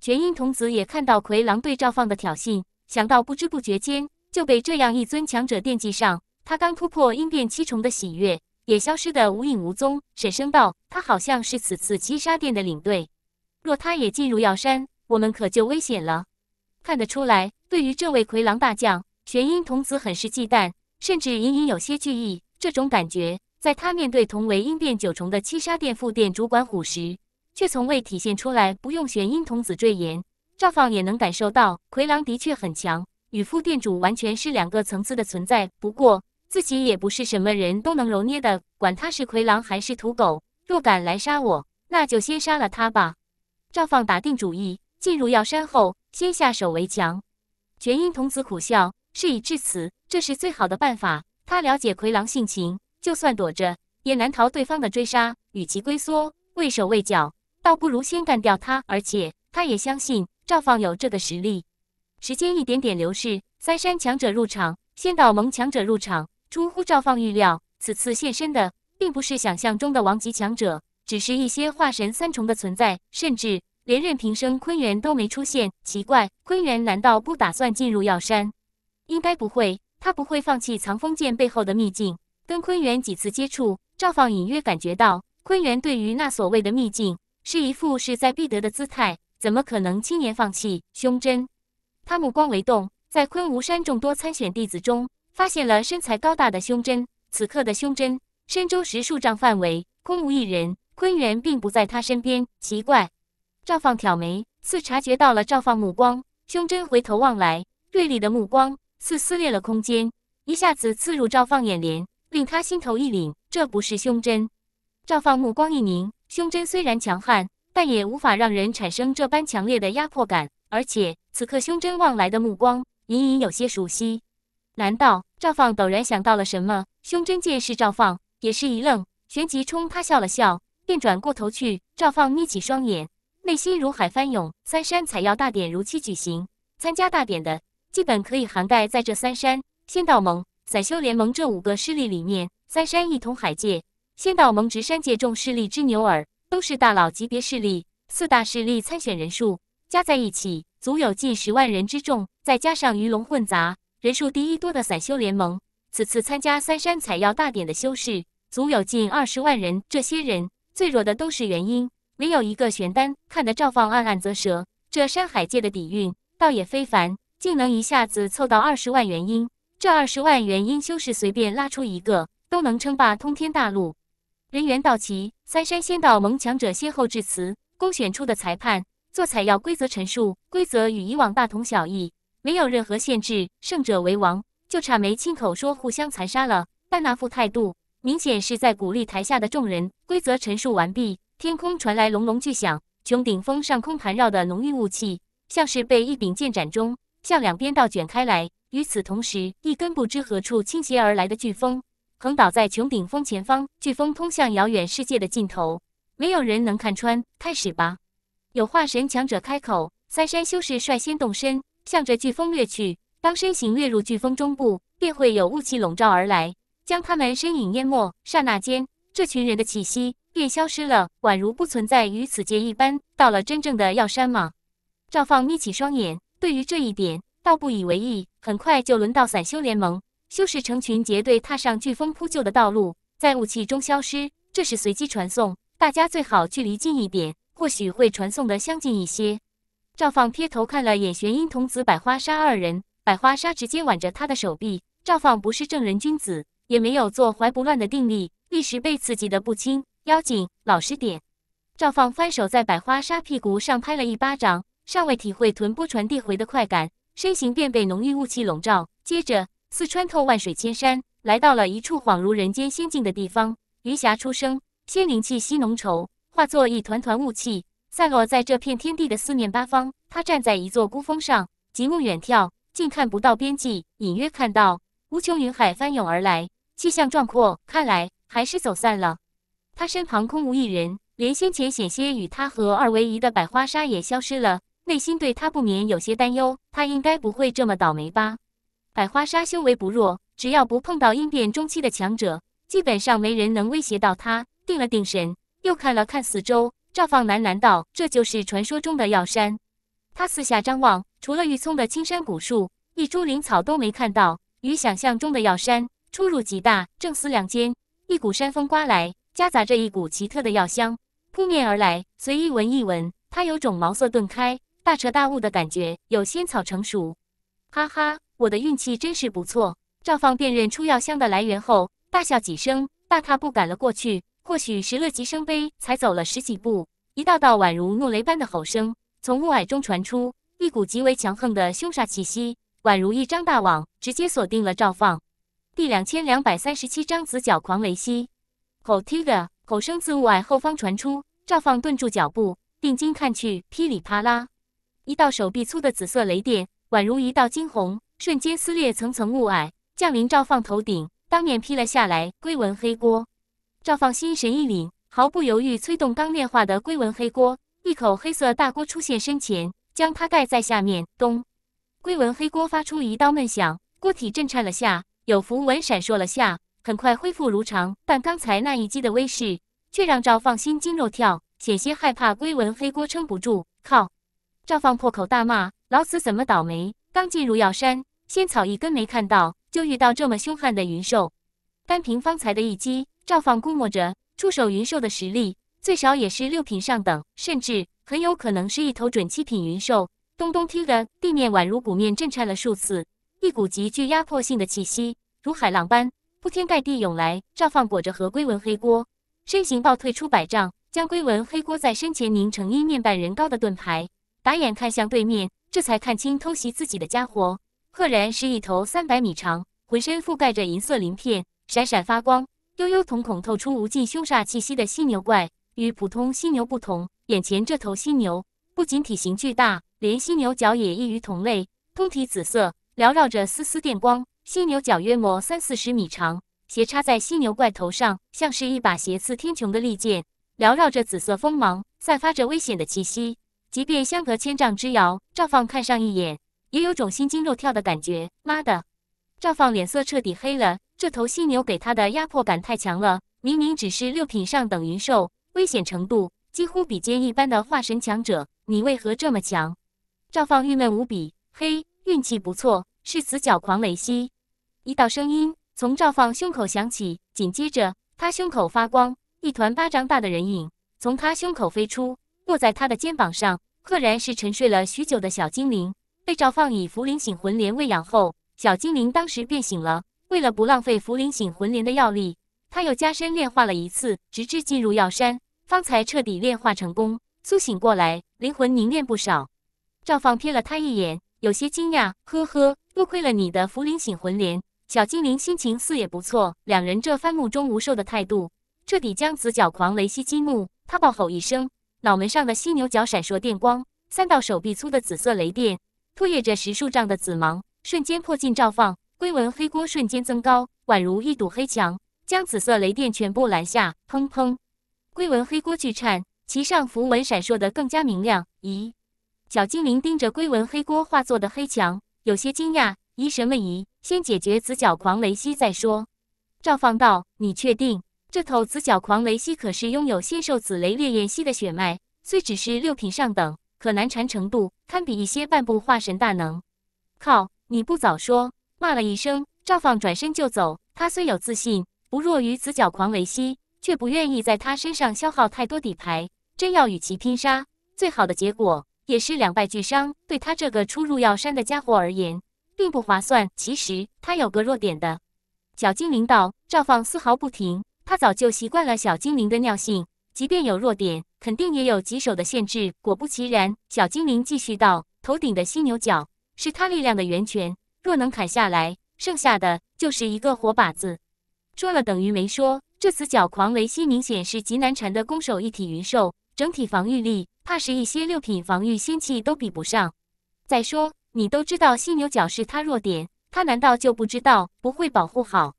全阴童子也看到奎狼对赵放的挑衅，想到不知不觉间就被这样一尊强者惦记上，他刚突破阴变七重的喜悦也消失的无影无踪。沈声道，他好像是此次七杀殿的领队，若他也进入药山。我们可就危险了。看得出来，对于这位魁狼大将玄阴童子很是忌惮，甚至隐隐有些惧意。这种感觉，在他面对同为阴变九重的七杀殿副殿主管虎时，却从未体现出来。不用玄阴童子赘言，赵放也能感受到魁狼的确很强，与副殿主完全是两个层次的存在。不过，自己也不是什么人都能揉捏的。管他是魁狼还是土狗，若敢来杀我，那就先杀了他吧。赵放打定主意。进入药山后，先下手为强。全阴童子苦笑，事已至此，这是最好的办法。他了解魁狼性情，就算躲着也难逃对方的追杀。与其龟缩、畏手畏脚，倒不如先干掉他。而且，他也相信赵放有这个实力。时间一点点流逝，三山强者入场，仙岛盟强者入场。出乎赵放预料，此次现身的并不是想象中的王级强者，只是一些化神三重的存在，甚至。连任平生，坤元都没出现。奇怪，坤元难道不打算进入药山？应该不会，他不会放弃藏风剑背后的秘境。跟坤元几次接触，赵放隐约感觉到坤元对于那所谓的秘境是一副势在必得的姿态，怎么可能轻言放弃？胸针，他目光微动，在昆吾山众多参选弟子中发现了身材高大的胸针。此刻的胸针，身周十数丈范围空无一人，坤元并不在他身边。奇怪。赵放挑眉，似察觉到了赵放目光，胸针回头望来，锐利的目光似撕裂了空间，一下子刺入赵放眼帘，令他心头一凛。这不是胸针。赵放目光一凝，胸针虽然强悍，但也无法让人产生这般强烈的压迫感。而且此刻胸针望来的目光，隐隐有些熟悉。难道赵放陡然想到了什么？胸针见是赵放，也是一愣，旋即冲他笑了笑，便转过头去。赵放眯起双眼。内心如海翻涌，三山采药大典如期举行。参加大典的，基本可以涵盖在这三山、仙道盟、散修联盟这五个势力里面。三山一统海界，仙道盟直山界众势力之牛耳，都是大佬级别势力。四大势力参选人数加在一起，足有近十万人之众。再加上鱼龙混杂，人数第一多的散修联盟，此次参加三山采药大典的修士，足有近二十万人。这些人最弱的都是元婴。唯有一个玄丹，看得赵放暗暗啧舌。这山海界的底蕴倒也非凡，竟能一下子凑到二十万元婴。这二十万元婴修士随便拉出一个，都能称霸通天大陆。人员到齐，三山仙道盟强者先后致辞，公选出的裁判做采药规则陈述。规则与以往大同小异，没有任何限制。胜者为王，就差没亲口说互相残杀了。但那副态度，明显是在鼓励台下的众人。规则陈述完毕。天空传来隆隆巨响，穹顶峰上空盘绕的浓郁雾气，像是被一柄剑斩中，向两边倒卷开来。与此同时，一根不知何处倾斜而来的飓风，横倒在穹顶峰前方。飓风通向遥远世界的尽头，没有人能看穿。开始吧！有化神强者开口。三山修士率先动身，向着飓风掠去。当身形掠入飓风中部，便会有雾气笼罩而来，将他们身影淹没。刹那间，这群人的气息。便消失了，宛如不存在于此界一般。到了真正的药山吗？赵放眯起双眼，对于这一点倒不以为意。很快就轮到散修联盟，修士成群结队踏上飓风扑救的道路，在雾气中消失。这是随机传送，大家最好距离近一点，或许会传送的相近一些。赵放撇头看了眼玄音童子、百花杀二人，百花杀直接挽着他的手臂。赵放不是正人君子，也没有坐怀不乱的定力，一时被刺激得不轻。妖精，老实点！赵放翻手在百花沙屁股上拍了一巴掌，尚未体会臀波传递回的快感，身形便被浓郁雾气笼罩。接着，似穿透万水千山，来到了一处恍如人间仙境的地方。云霞初生，仙灵气息浓稠，化作一团团雾气，散落在这片天地的四面八方。他站在一座孤峰上，极目远眺，竟看不到边际，隐约看到无穷云海翻涌而来，气象壮阔。看来还是走散了。他身旁空无一人，连先前险些与他合二为一的百花沙也消失了。内心对他不免有些担忧，他应该不会这么倒霉吧？百花沙修为不弱，只要不碰到阴变中期的强者，基本上没人能威胁到他。定了定神，又看了看四周，赵放喃喃道：“这就是传说中的药山。”他四下张望，除了郁葱的青山古树，一株灵草都没看到，与想象中的药山出入极大。正思量间，一股山风刮来。夹杂着一股奇特的药香扑面而来，随意闻一闻，他有种茅塞顿开、大彻大悟的感觉。有仙草成熟，哈哈，我的运气真是不错！赵放辨认出药香的来源后，大笑几声，大踏步赶了过去。或许是乐极生碑，才走了十几步，一道道宛如怒雷般的吼声从雾霭中传出，一股极为强横的凶杀气息，宛如一张大网，直接锁定了赵放。第两千两百三十七章紫角狂雷息。吼！天的吼声自雾霭后方传出，赵放顿住脚步，定睛看去，噼里啪啦，一道手臂粗的紫色雷电，宛如一道惊鸿，瞬间撕裂层层雾霭，降临赵放头顶，当面劈了下来。龟纹黑锅，赵放心神一凛，毫不犹豫催动刚炼化的龟纹黑锅，一口黑色大锅出现身前，将它盖在下面。咚！龟纹黑锅发出一道闷响，锅体震颤了下，有符文闪烁了下。很快恢复如常，但刚才那一击的威势却让赵放心惊肉跳，险些害怕龟纹黑锅撑不住。靠！赵放破口大骂：“老死怎么倒霉？刚进入药山，仙草一根没看到，就遇到这么凶悍的云兽。单凭方才的一击，赵放估摸着触手云兽的实力最少也是六品上等，甚至很有可能是一头准七品云兽。”咚咚踢的地面宛如鼓面震颤了数次，一股极具压迫性的气息如海浪般。铺天盖地涌来，照放裹着和龟纹黑锅，身形暴退出百丈，将龟纹黑锅在身前凝成一面半人高的盾牌。打眼看向对面，这才看清偷袭自己的家伙，赫然是一头三百米长、浑身覆盖着银色鳞片、闪闪发光、悠悠瞳孔透出无尽凶煞气息的犀牛怪。与普通犀牛不同，眼前这头犀牛不仅体型巨大，连犀牛角也异于同类，通体紫色，缭绕着丝丝电光。犀牛角约莫三四十米长，斜插在犀牛怪头上，像是一把斜刺天穹的利剑，缭绕着紫色锋芒，散发着危险的气息。即便相隔千丈之遥，赵放看上一眼，也有种心惊肉跳的感觉。妈的！赵放脸色彻底黑了，这头犀牛给他的压迫感太强了。明明只是六品上等云兽，危险程度几乎比肩一般的化神强者，你为何这么强？赵放郁闷无比。嘿，运气不错。是死角狂雷息。一道声音从赵放胸口响起，紧接着他胸口发光，一团巴掌大的人影从他胸口飞出，落在他的肩膀上，赫然是沉睡了许久的小精灵。被赵放以茯苓醒魂莲喂养后，小精灵当时便醒了。为了不浪费茯苓醒魂莲的药力，他又加深炼化了一次，直至进入药山，方才彻底炼化成功，苏醒过来，灵魂凝练不少。赵放瞥了他一眼。有些惊讶，呵呵，多亏了你的茯苓醒魂莲，小精灵心情似也不错。两人这番目中无兽的态度，彻底将紫角狂雷西激怒。他暴吼一声，脑门上的犀牛角闪烁电光，三道手臂粗的紫色雷电，唾曳着十数丈的紫芒，瞬间破镜照放。龟纹黑锅瞬间增高，宛如一堵黑墙，将紫色雷电全部拦下。砰砰，龟纹黑锅巨颤，其上符文闪烁得更加明亮。咦？小精灵盯着龟纹黑锅化作的黑墙，有些惊讶：“疑神问疑？先解决紫角狂雷蜥再说。”赵放道：“你确定？这头紫角狂雷蜥可是拥有仙兽紫雷烈焰蜥的血脉，虽只是六品上等，可难缠程度堪比一些半步化神大能。”靠！你不早说！骂了一声，赵放转身就走。他虽有自信不弱于紫角狂雷蜥，却不愿意在他身上消耗太多底牌。真要与其拼杀，最好的结果。也是两败俱伤，对他这个初入药山的家伙而言，并不划算。其实他有个弱点的，小精灵道，赵放丝毫不停。他早就习惯了小精灵的尿性，即便有弱点，肯定也有棘手的限制。果不其然，小精灵继续道，头顶的犀牛角是他力量的源泉，若能砍下来，剩下的就是一个活靶子。说了等于没说，这次角狂雷犀明显是极难缠的攻守一体云兽，整体防御力。怕是一些六品防御仙器都比不上。再说，你都知道犀牛角是他弱点，他难道就不知道不会保护好？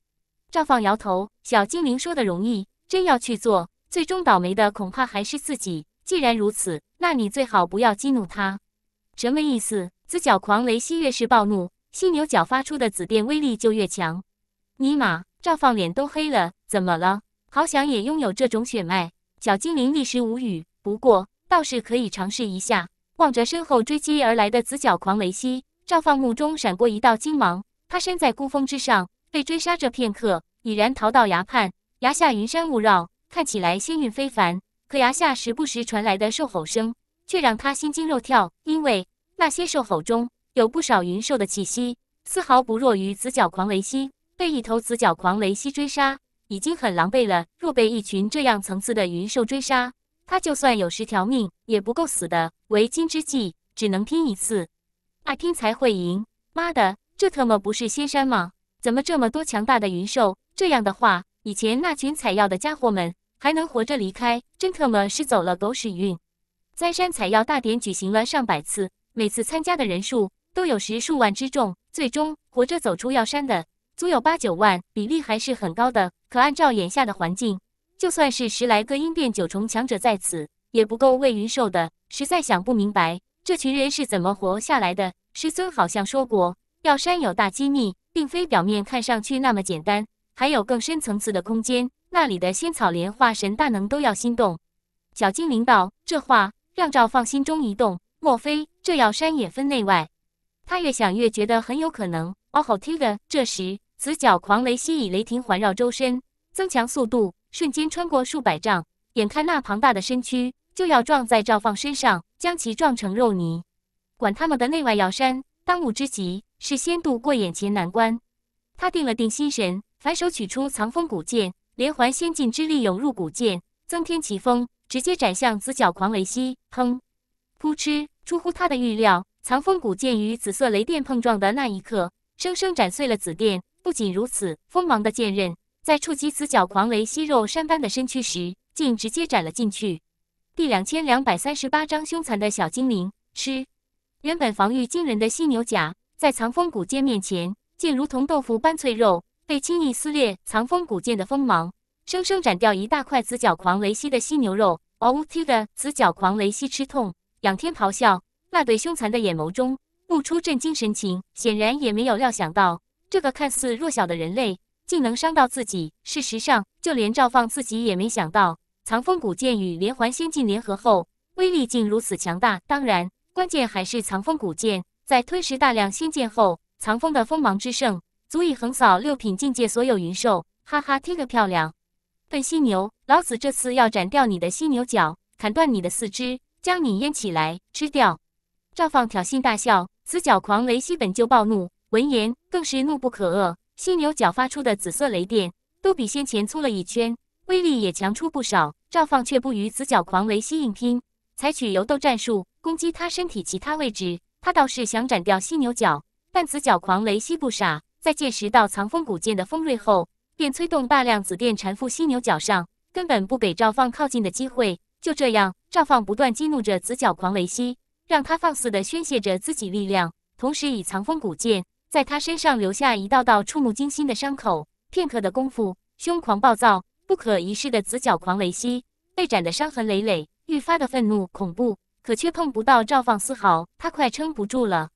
赵放摇头。小精灵说的容易，真要去做，最终倒霉的恐怕还是自己。既然如此，那你最好不要激怒他。什么意思？紫角狂雷犀越是暴怒，犀牛角发出的紫电威力就越强。尼玛！赵放脸都黑了。怎么了？好想也拥有这种血脉？小精灵一时无语。不过。倒是可以尝试一下。望着身后追击而来的紫角狂雷蜥，赵放目中闪过一道金芒。他身在孤峰之上，被追杀这片刻，已然逃到崖畔。崖下云山雾绕，看起来仙韵非凡。可崖下时不时传来的兽吼声，却让他心惊肉跳。因为那些兽吼中有不少云兽的气息，丝毫不弱于紫角狂雷蜥。被一头紫角狂雷蜥追杀已经很狼狈了，若被一群这样层次的云兽追杀，他就算有十条命也不够死的，为今之计只能拼一次，爱拼才会赢。妈的，这特么不是仙山吗？怎么这么多强大的云兽？这样的话，以前那群采药的家伙们还能活着离开？真特么是走了狗屎运！灾山采药大典举行了上百次，每次参加的人数都有十数万之众，最终活着走出药山的足有八九万，比例还是很高的。可按照眼下的环境，就算是十来个应变九重强者在此，也不够魏云受的。实在想不明白，这群人是怎么活下来的。师尊好像说过，药山有大机密，并非表面看上去那么简单，还有更深层次的空间，那里的仙草、莲化神大能都要心动。小精灵道，这话让赵放心中一动，莫非这药山也分内外？他越想越觉得很有可能。哦吼，听着！这时，死角狂雷吸以雷霆环绕周身，增强速度。瞬间穿过数百丈，眼看那庞大的身躯就要撞在赵放身上，将其撞成肉泥。管他们的内外要山，当务之急是先度过眼前难关。他定了定心神，反手取出藏风古剑，连环仙劲之力涌入古剑，增添奇风，直接斩向紫角狂雷息。砰，扑哧！出乎他的预料，藏风古剑与紫色雷电碰撞的那一刻，生生斩碎了紫电。不仅如此，锋芒的剑刃。在触及雌角狂雷犀肉山般的身躯时，竟直接斩了进去。第两千两百三十八章凶残的小精灵吃。原本防御惊人的犀牛甲，在藏风古剑面前，竟如同豆腐般脆肉，被轻易撕裂。藏风古剑的锋芒，生生斩掉一大块雌角狂雷犀的犀牛肉。嗷呜！的雌角狂雷犀吃痛，仰天咆哮，那对凶残的眼眸中露出震惊神情，显然也没有料想到这个看似弱小的人类。竟能伤到自己！事实上，就连赵放自己也没想到，藏风古剑与连环仙境联合后，威力竟如此强大。当然，关键还是藏风古剑在吞食大量仙剑后，藏风的锋芒之盛，足以横扫六品境界所有云兽。哈哈，踢个漂亮！笨犀牛，老子这次要斩掉你的犀牛角，砍断你的四肢，将你腌起来吃掉！赵放挑衅大笑。死角狂雷西本就暴怒，闻言更是怒不可遏。犀牛角发出的紫色雷电都比先前粗了一圈，威力也强出不少。赵放却不与紫角狂雷西硬拼，采取游斗战术，攻击他身体其他位置。他倒是想斩掉犀牛角，但紫角狂雷西不傻，在见识到藏风古剑的锋锐后，便催动大量紫电缠附犀牛角上，根本不给赵放靠近的机会。就这样，赵放不断激怒着紫角狂雷西，让他放肆地宣泄着自己力量，同时以藏风古剑。在他身上留下一道道触目惊心的伤口。片刻的功夫，凶狂暴躁、不可一世的紫角狂雷西被斩得伤痕累累，愈发的愤怒恐怖，可却碰不到赵放丝毫。他快撑不住了。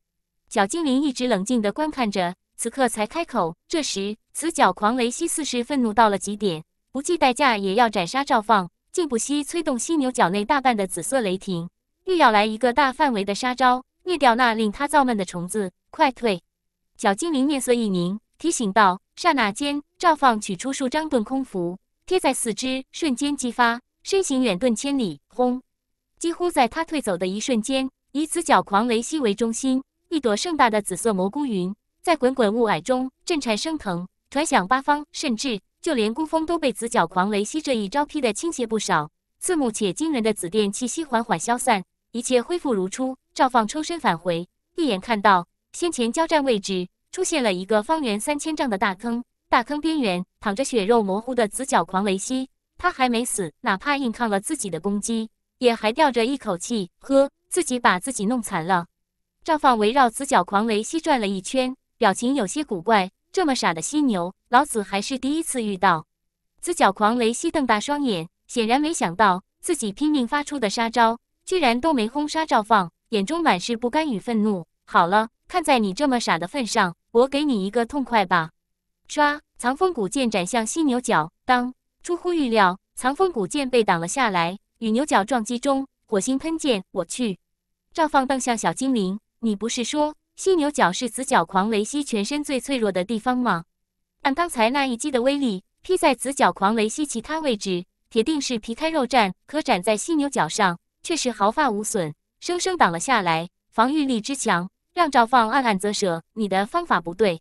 小精灵一直冷静的观看着，此刻才开口。这时，紫角狂雷西似是愤怒到了极点，不计代价也要斩杀赵放，竟不惜催动犀牛角内大半的紫色雷霆，欲要来一个大范围的杀招，灭掉那令他燥闷的虫子。快退！小精灵面色一凝，提醒道：“刹那间，赵放取出数张遁空符，贴在四肢，瞬间激发身形远遁千里。轰！几乎在他退走的一瞬间，以紫角狂雷息为中心，一朵盛大的紫色蘑菇云在滚滚雾霭中震颤升腾，传响八方，甚至就连孤峰都被紫角狂雷息这一招劈得倾斜不少。刺目且惊人的紫电气息缓缓消散，一切恢复如初。赵放抽身返回，一眼看到。”先前交战位置出现了一个方圆三千丈的大坑，大坑边缘躺着血肉模糊的紫角狂雷蜥，他还没死，哪怕硬抗了自己的攻击，也还吊着一口气。呵，自己把自己弄残了。赵放围绕紫角狂雷蜥转了一圈，表情有些古怪。这么傻的犀牛，老子还是第一次遇到。紫角狂雷蜥瞪大双眼，显然没想到自己拼命发出的杀招，居然都没轰杀赵放，眼中满是不甘与愤怒。好了。看在你这么傻的份上，我给你一个痛快吧！唰，藏风古剑斩向犀牛角，当，出乎预料，藏风古剑被挡了下来，与牛角撞击中，火星喷溅。我去！赵放瞪向小精灵：“你不是说犀牛角是紫角狂雷犀全身最脆弱的地方吗？按刚才那一击的威力，劈在紫角狂雷犀其他位置，铁定是皮开肉绽；可斩在犀牛角上，却是毫发无损，生生挡了下来，防御力之强！”让赵放暗暗咋舌，你的方法不对。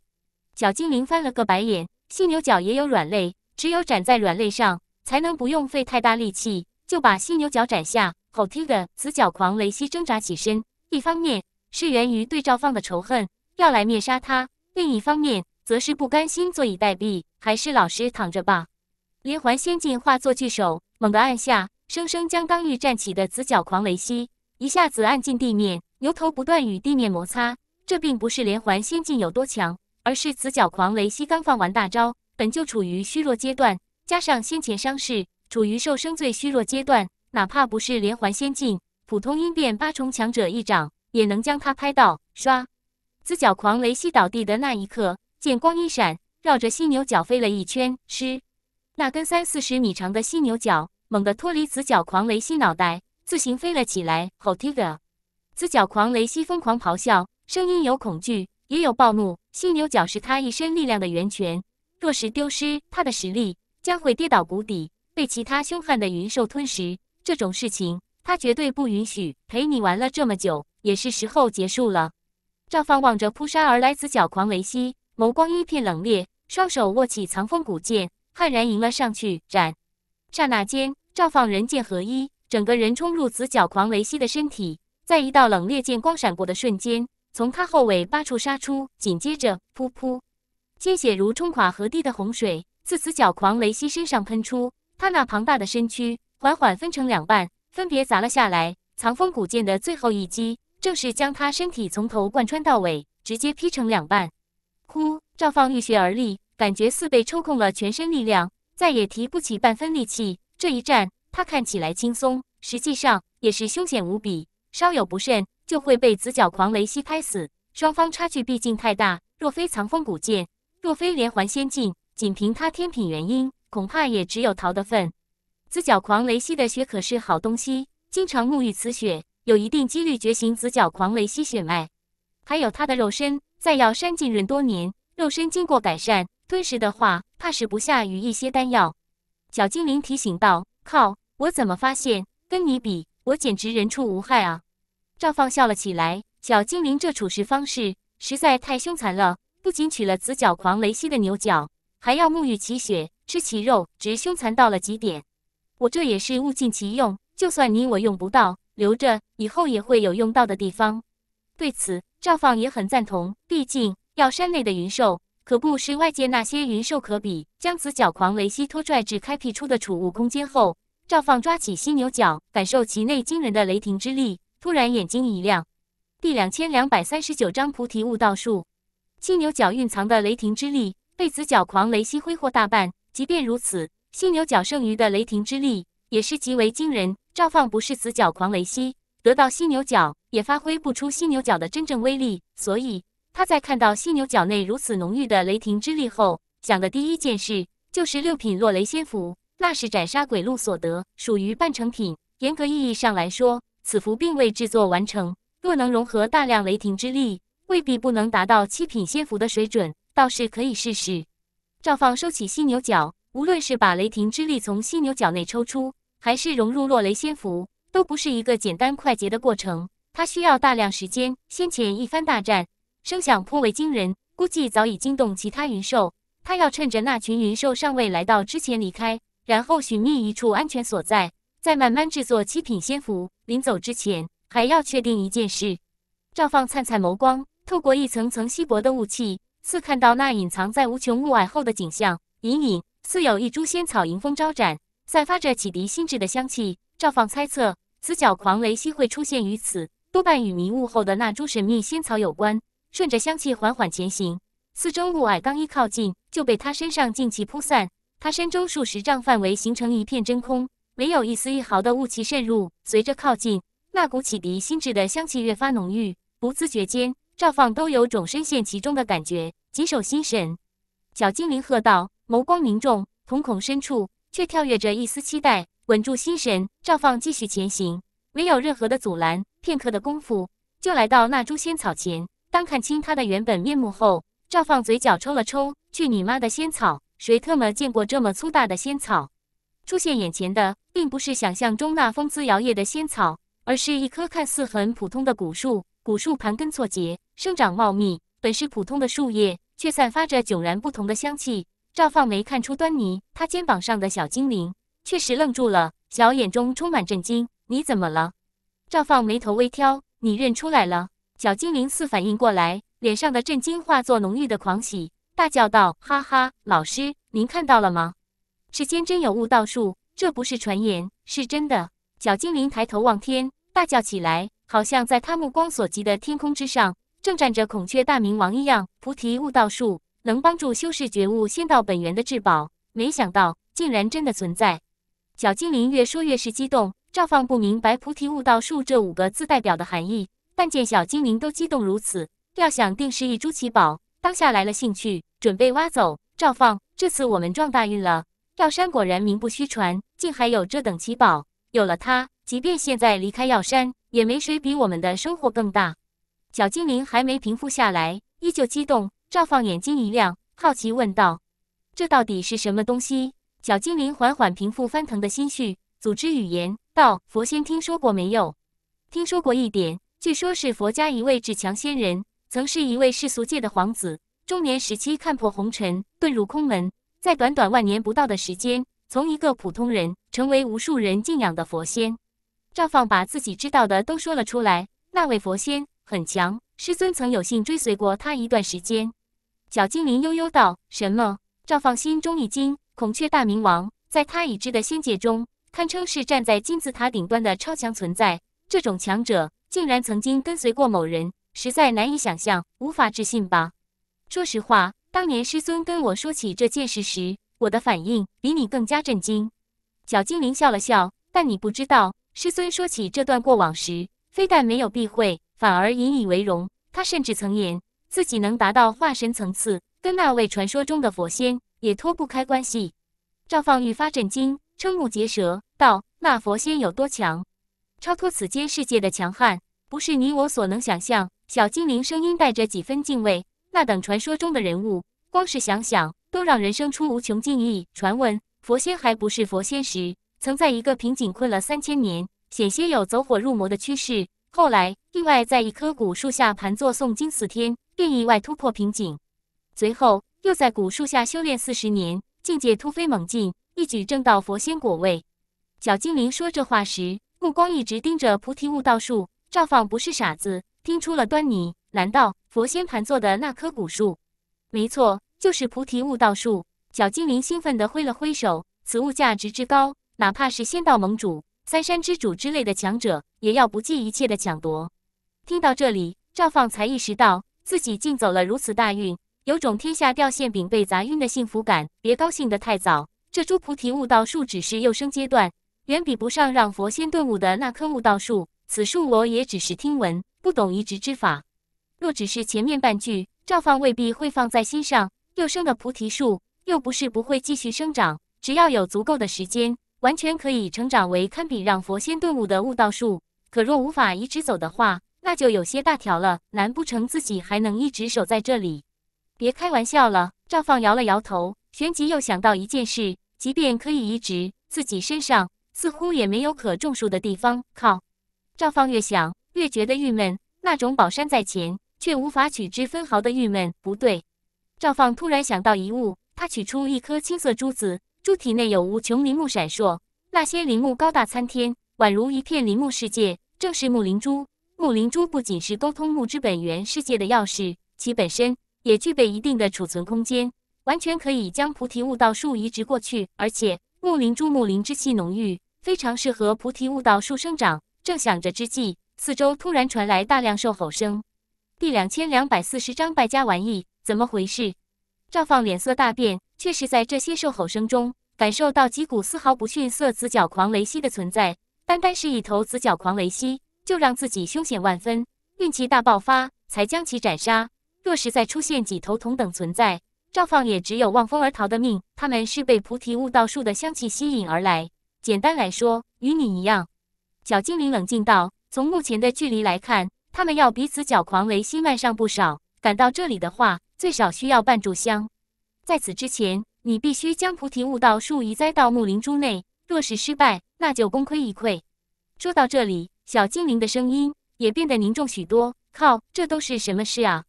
小精灵翻了个白眼，犀牛角也有软肋，只有斩在软肋上，才能不用费太大力气就把犀牛角斩下。好听的，紫角狂雷西挣扎起身，一方面是源于对赵放的仇恨，要来灭杀他；另一方面则是不甘心坐以待毙，还是老实躺着吧。连环先进化作巨手，猛地按下，生生将刚欲站起的紫角狂雷西一下子按进地面。牛头不断与地面摩擦，这并不是连环仙境有多强，而是紫角狂雷西刚放完大招，本就处于虚弱阶段，加上先前伤势，处于受生最虚弱阶段。哪怕不是连环仙境，普通阴变八重强者一掌也能将他拍到。刷，紫角狂雷西倒地的那一刻，剑光一闪，绕着犀牛角飞了一圈。吃，那根三四十米长的犀牛角猛地脱离紫角狂雷西脑袋，自行飞了起来。好屌！紫角狂雷西疯狂咆哮，声音有恐惧，也有暴怒。犀牛角是他一身力量的源泉，若是丢失，他的实力将会跌倒谷底，被其他凶悍的云兽吞食。这种事情，他绝对不允许。陪你玩了这么久，也是时候结束了。赵放望着扑杀而来紫角狂雷西，眸光一片冷冽，双手握起藏锋古剑，悍然迎了上去。斩！刹那间，赵放人剑合一，整个人冲入紫角狂雷西的身体。在一道冷冽剑光闪过的瞬间，从他后尾八处杀出，紧接着噗噗，鲜血如冲垮河堤的洪水，自死角狂雷西身上喷出。他那庞大的身躯缓缓分成两半，分别砸了下来。藏风古剑的最后一击，正是将他身体从头贯穿到尾，直接劈成两半。呼，赵放浴血而立，感觉似被抽空了全身力量，再也提不起半分力气。这一战，他看起来轻松，实际上也是凶险无比。稍有不慎就会被紫角狂雷息拍死，双方差距毕竟太大。若非藏风古剑，若非连环仙境，仅凭他天品元婴，恐怕也只有逃的份。紫角狂雷息的血可是好东西，经常沐浴此血，有一定几率觉醒紫角狂雷息血脉。还有他的肉身，在药山浸润多年，肉身经过改善，吞食的话，怕是不下于一些丹药。小精灵提醒道：“靠，我怎么发现跟你比，我简直人畜无害啊！”赵放笑了起来，小精灵这处事方式实在太凶残了。不仅取了紫角狂雷蜥的牛角，还要沐浴其血，吃其肉，直凶残到了极点。我这也是物尽其用，就算你我用不到，留着以后也会有用到的地方。对此，赵放也很赞同。毕竟药山内的云兽可不是外界那些云兽可比。将紫角狂雷蜥拖拽至开辟出的储物空间后，赵放抓起犀牛角，感受其内惊人的雷霆之力。突然眼睛一亮，第两千两百三十九章菩提悟道术。犀牛角蕴藏的雷霆之力被紫角狂雷西挥霍大半，即便如此，犀牛角剩余的雷霆之力也是极为惊人。赵放不是紫角狂雷西得到犀牛角，也发挥不出犀牛角的真正威力。所以他在看到犀牛角内如此浓郁的雷霆之力后，想的第一件事就是六品落雷仙符，那是斩杀鬼鹿所得，属于半成品。严格意义上来说。此符并未制作完成，若能融合大量雷霆之力，未必不能达到七品仙符的水准，倒是可以试试。赵放收起犀牛角，无论是把雷霆之力从犀牛角内抽出，还是融入落雷仙符，都不是一个简单快捷的过程，他需要大量时间。先前一番大战，声响颇为惊人，估计早已惊动其他云兽，他要趁着那群云兽尚未来到之前离开，然后寻觅一处安全所在，再慢慢制作七品仙符。临走之前，还要确定一件事。赵放灿灿眸光透过一层层稀薄的雾气，似看到那隐藏在无穷雾霭后的景象，隐隐似有一株仙草迎风招展，散发着启迪心智的香气。赵放猜测，此角狂雷息会出现于此，多半与迷雾后的那株神秘仙草有关。顺着香气缓缓前行，四周雾霭刚一靠近，就被他身上静气扑散，他身周数十丈范围形成一片真空。没有一丝一毫的雾气渗入，随着靠近，那股启迪心智的香气越发浓郁。不自觉间，赵放都有种深陷其中的感觉。谨守心神，小精灵喝道，眸光凝重，瞳孔深处却跳跃着一丝期待。稳住心神，赵放继续前行，没有任何的阻拦。片刻的功夫，就来到那株仙草前。当看清它的原本面目后，赵放嘴角抽了抽：“去你妈的仙草！谁特么见过这么粗大的仙草？出现眼前的。”并不是想象中那风姿摇曳的仙草，而是一棵看似很普通的古树。古树盘根错节，生长茂密，本是普通的树叶，却散发着迥然不同的香气。赵放没看出端倪，他肩膀上的小精灵确实愣住了，小眼中充满震惊。你怎么了？赵放眉头微挑，你认出来了？小精灵似反应过来，脸上的震惊化作浓郁的狂喜，大叫道：“哈哈，老师，您看到了吗？世间真有悟道术，这不是传言，是真的。小精灵抬头望天，大叫起来，好像在他目光所及的天空之上，正站着孔雀大明王一样。菩提悟道术能帮助修士觉悟仙道本源的至宝，没想到竟然真的存在。小精灵越说越是激动，赵放不明白菩提悟道术”这五个字代表的含义，但见小精灵都激动如此，料想定是一株奇宝，当下来了兴趣，准备挖走。赵放，这次我们撞大运了。药山果然名不虚传，竟还有这等奇宝。有了它，即便现在离开药山，也没谁比我们的收获更大。小精灵还没平复下来，依旧激动。赵放眼睛一亮，好奇问道：“这到底是什么东西？”小精灵缓缓平复翻腾的心绪，组织语言道：“佛仙听说过没有？听说过一点。据说，是佛家一位至强仙人，曾是一位世俗界的皇子，中年时期看破红尘，遁入空门。”在短短万年不到的时间，从一个普通人成为无数人敬仰的佛仙，赵放把自己知道的都说了出来。那位佛仙很强，师尊曾有幸追随过他一段时间。小精灵悠悠道：“什么？”赵放心中一惊。孔雀大明王在他已知的仙界中，堪称是站在金字塔顶端的超强存在。这种强者竟然曾经跟随过某人，实在难以想象，无法置信吧？说实话。当年师尊跟我说起这件事时，我的反应比你更加震惊。小精灵笑了笑，但你不知道，师尊说起这段过往时，非但没有避讳，反而引以为荣。他甚至曾言，自己能达到化神层次，跟那位传说中的佛仙也脱不开关系。赵放愈发震惊，瞠目结舌道：“那佛仙有多强？超脱此间世界的强悍，不是你我所能想象。”小精灵声音带着几分敬畏。那等传说中的人物，光是想想都让人生出无穷敬意。传闻佛仙还不是佛仙时，曾在一个瓶颈困了三千年，险些有走火入魔的趋势。后来意外在一棵古树下盘坐诵经四天，便意外突破瓶颈。随后又在古树下修炼四十年，境界突飞猛进，一举证到佛仙果位。小精灵说这话时，目光一直盯着菩提悟道树。赵放不是傻子，听出了端倪。难道佛仙盘坐的那棵古树？没错，就是菩提悟道树。小精灵兴奋地挥了挥手。此物价值之高，哪怕是仙道盟主、三山之主之类的强者，也要不计一切的抢夺。听到这里，赵放才意识到自己竟走了如此大运，有种天下掉馅饼被砸晕的幸福感。别高兴的太早，这株菩提悟道树只是幼生阶段，远比不上让佛仙顿悟的那棵悟道树。此树我也只是听闻，不懂移植之法。若只是前面半句，赵放未必会放在心上。又生的菩提树又不是不会继续生长，只要有足够的时间，完全可以成长为堪比让佛仙顿悟的悟道树。可若无法移植走的话，那就有些大条了。难不成自己还能一直守在这里？别开玩笑了！赵放摇了摇头，旋即又想到一件事：即便可以移植，自己身上似乎也没有可种树的地方。靠！赵放越想越觉得郁闷，那种宝山在前。却无法取之分毫的郁闷。不对，赵放突然想到一物，他取出一颗青色珠子，珠体内有无穷灵木闪烁，那些灵木高大参天，宛如一片灵木世界，正是木灵珠。木灵珠不仅是沟通木之本源世界的钥匙，其本身也具备一定的储存空间，完全可以将菩提悟道树移植过去。而且木灵珠木灵之气浓郁，非常适合菩提悟道树生长。正想着之际，四周突然传来大量兽吼声。第两千两百四十章败家玩意，怎么回事？赵放脸色大变，却是在这些兽吼声中感受到几股丝毫不逊色紫角狂雷蜥的存在。单单是一头紫角狂雷蜥，就让自己凶险万分，运气大爆发才将其斩杀。若是再出现几头同等存在，赵放也只有望风而逃的命。他们是被菩提悟道树的香气吸引而来。简单来说，与你一样，小精灵冷静道：“从目前的距离来看。”他们要彼此较狂，为心慢上不少。赶到这里的话，最少需要半炷香。在此之前，你必须将菩提悟道树移栽到木灵珠内。若是失败，那就功亏一篑。说到这里，小精灵的声音也变得凝重许多。靠，这都是什么事啊？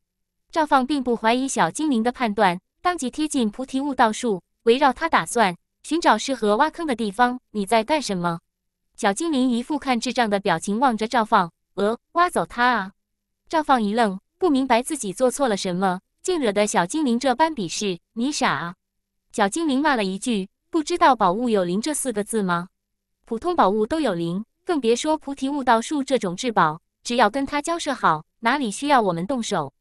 赵放并不怀疑小精灵的判断，当即贴近菩提悟道树，围绕它打算寻找适合挖坑的地方。你在干什么？小精灵一副看智障的表情望着赵放。呃，挖走他啊！赵放一愣，不明白自己做错了什么，竟惹得小精灵这般鄙视。你傻啊！小精灵骂了一句：“不知道宝物有灵这四个字吗？普通宝物都有灵，更别说菩提悟道树这种至宝。只要跟他交涉好，哪里需要我们动手？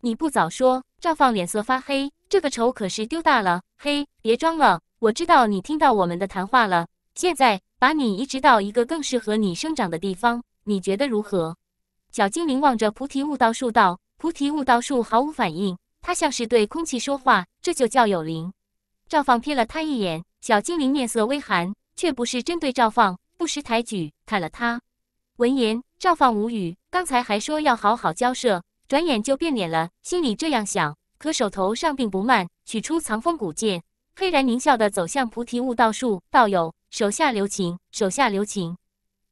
你不早说！”赵放脸色发黑，这个仇可是丢大了。嘿，别装了，我知道你听到我们的谈话了。现在把你移植到一个更适合你生长的地方。你觉得如何？小精灵望着菩提悟道树道，菩提悟道树毫无反应，他像是对空气说话，这就叫有灵。赵放瞥了他一眼，小精灵面色微寒，却不是针对赵放，不识抬举，砍了他。闻言，赵放无语，刚才还说要好好交涉，转眼就变脸了，心里这样想，可手头上并不慢，取出藏风古剑，黑然狞笑的走向菩提悟道树道友，手下留情，手下留情。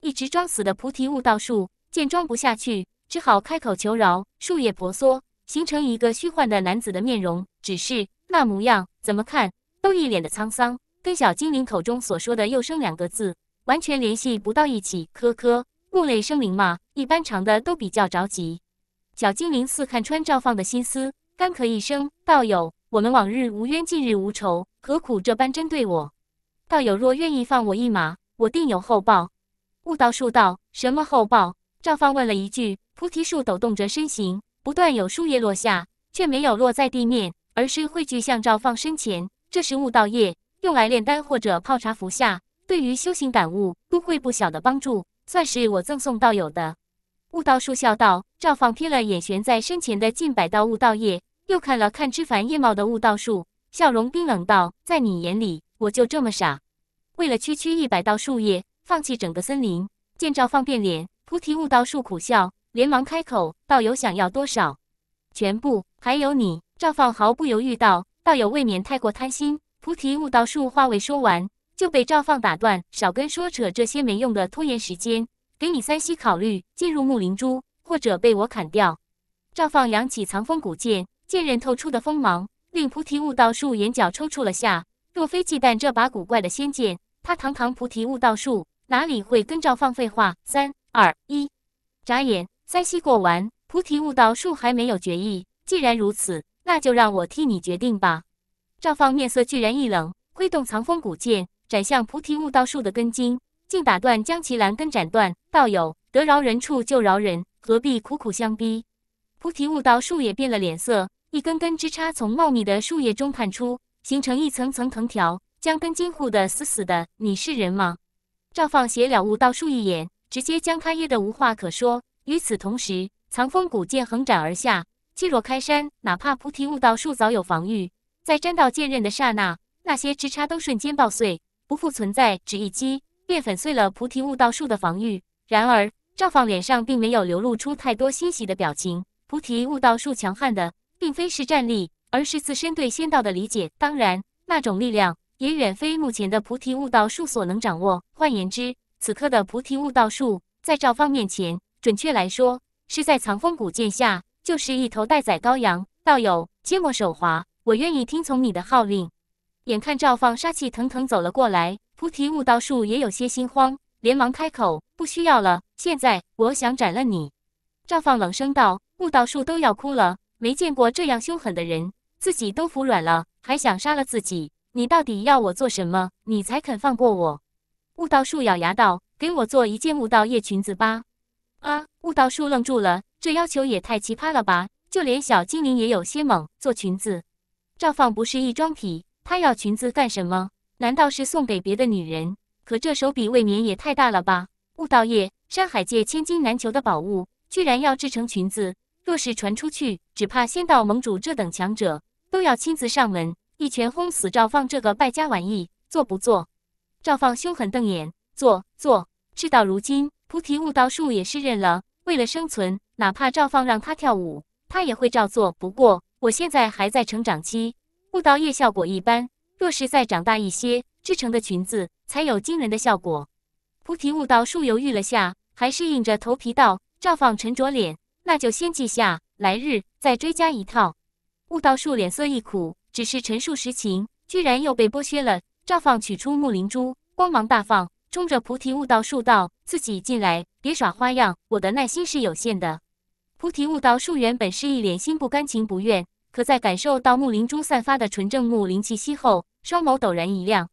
一直装死的菩提悟道树见装不下去，只好开口求饶。树叶婆娑，形成一个虚幻的男子的面容。只是那模样，怎么看都一脸的沧桑，跟小精灵口中所说的“幼生”两个字完全联系不到一起。呵呵，木类生灵嘛，一般长的都比较着急。小精灵似看穿赵放的心思，干咳一声：“道友，我们往日无冤，近日无仇，何苦这般针对我？道友若愿意放我一马，我定有厚报。”悟道树道什么厚报？赵放问了一句。菩提树抖动着身形，不断有树叶落下，却没有落在地面，而是汇聚向赵放身前。这是悟道叶，用来炼丹或者泡茶服下，对于修行感悟都会不小的帮助，算是我赠送道友的。悟道树笑道。赵放瞥了眼悬在身前的近百道悟道叶，又看了看枝繁叶茂的悟道树，笑容冰冷道：“在你眼里，我就这么傻？为了区区一百道树叶？”放弃整个森林，见赵放变脸，菩提悟道树苦笑，连忙开口：“道友想要多少？全部。”还有你，赵放毫不犹豫道：“道友未免太过贪心。”菩提悟道树话未说完，就被赵放打断：“少跟说扯这些没用的，拖延时间，给你三息考虑，进入木灵珠，或者被我砍掉。”赵放扬起藏风古剑，剑刃透出的锋芒令菩提悟道树眼角抽搐了下。若非忌惮这把古怪的仙剑，他堂堂菩提悟道树。哪里会跟赵放废话？三二一，眨眼，三息过完，菩提悟道树还没有决议。既然如此，那就让我替你决定吧。赵放面色骤然一冷，挥动藏风古剑，斩向菩提悟道树的根茎，竟打断将其栏根斩断。道友，得饶人处就饶人，何必苦苦相逼？菩提悟道树也变了脸色，一根根枝杈从茂密的树叶中探出，形成一层层藤条，将根茎护得死死的。你是人吗？赵放斜了悟道树一眼，直接将他噎得无话可说。与此同时，藏锋古剑横斩而下，气若开山。哪怕菩提悟道树早有防御，在沾到剑刃的刹那，那些枝杈都瞬间爆碎，不复存在。只一击，便粉碎了菩提悟道树的防御。然而，赵放脸上并没有流露出太多欣喜的表情。菩提悟道树强悍的，并非是战力，而是自身对仙道的理解。当然，那种力量。也远非目前的菩提悟道术所能掌握。换言之，此刻的菩提悟道术在赵方面前，准确来说是在藏风古剑下，就是一头待宰羔羊。道友，切莫手滑，我愿意听从你的号令。眼看赵放杀气腾腾走了过来，菩提悟道术也有些心慌，连忙开口：“不需要了，现在我想斩了你。”赵放冷声道：“悟道术都要哭了，没见过这样凶狠的人，自己都服软了，还想杀了自己。”你到底要我做什么，你才肯放过我？悟道树咬牙道：“给我做一件悟道叶裙子吧。”啊！悟道树愣住了，这要求也太奇葩了吧！就连小精灵也有些懵，做裙子？赵放不是一装体，他要裙子干什么？难道是送给别的女人？可这手笔未免也太大了吧！悟道业，山海界千金难求的宝物，居然要制成裙子？若是传出去，只怕仙道盟主这等强者都要亲自上门。一拳轰死赵放这个败家玩意，做不做？赵放凶狠瞪眼，做做。事到如今，菩提悟道术也是认了。为了生存，哪怕赵放让他跳舞，他也会照做。不过我现在还在成长期，悟道业效果一般。若是再长大一些，织成的裙子才有惊人的效果。菩提悟道术犹豫了下，还是硬着头皮道：“赵放沉着脸，那就先记下来日再追加一套。”悟道术脸色一苦，只是陈述实情，居然又被剥削了。赵放取出木灵珠，光芒大放，冲着菩提悟道术道：“自己进来，别耍花样，我的耐心是有限的。”菩提悟道术原本是一脸心不甘情不愿，可在感受到木灵珠散发的纯正木灵气息后，双眸陡然一亮。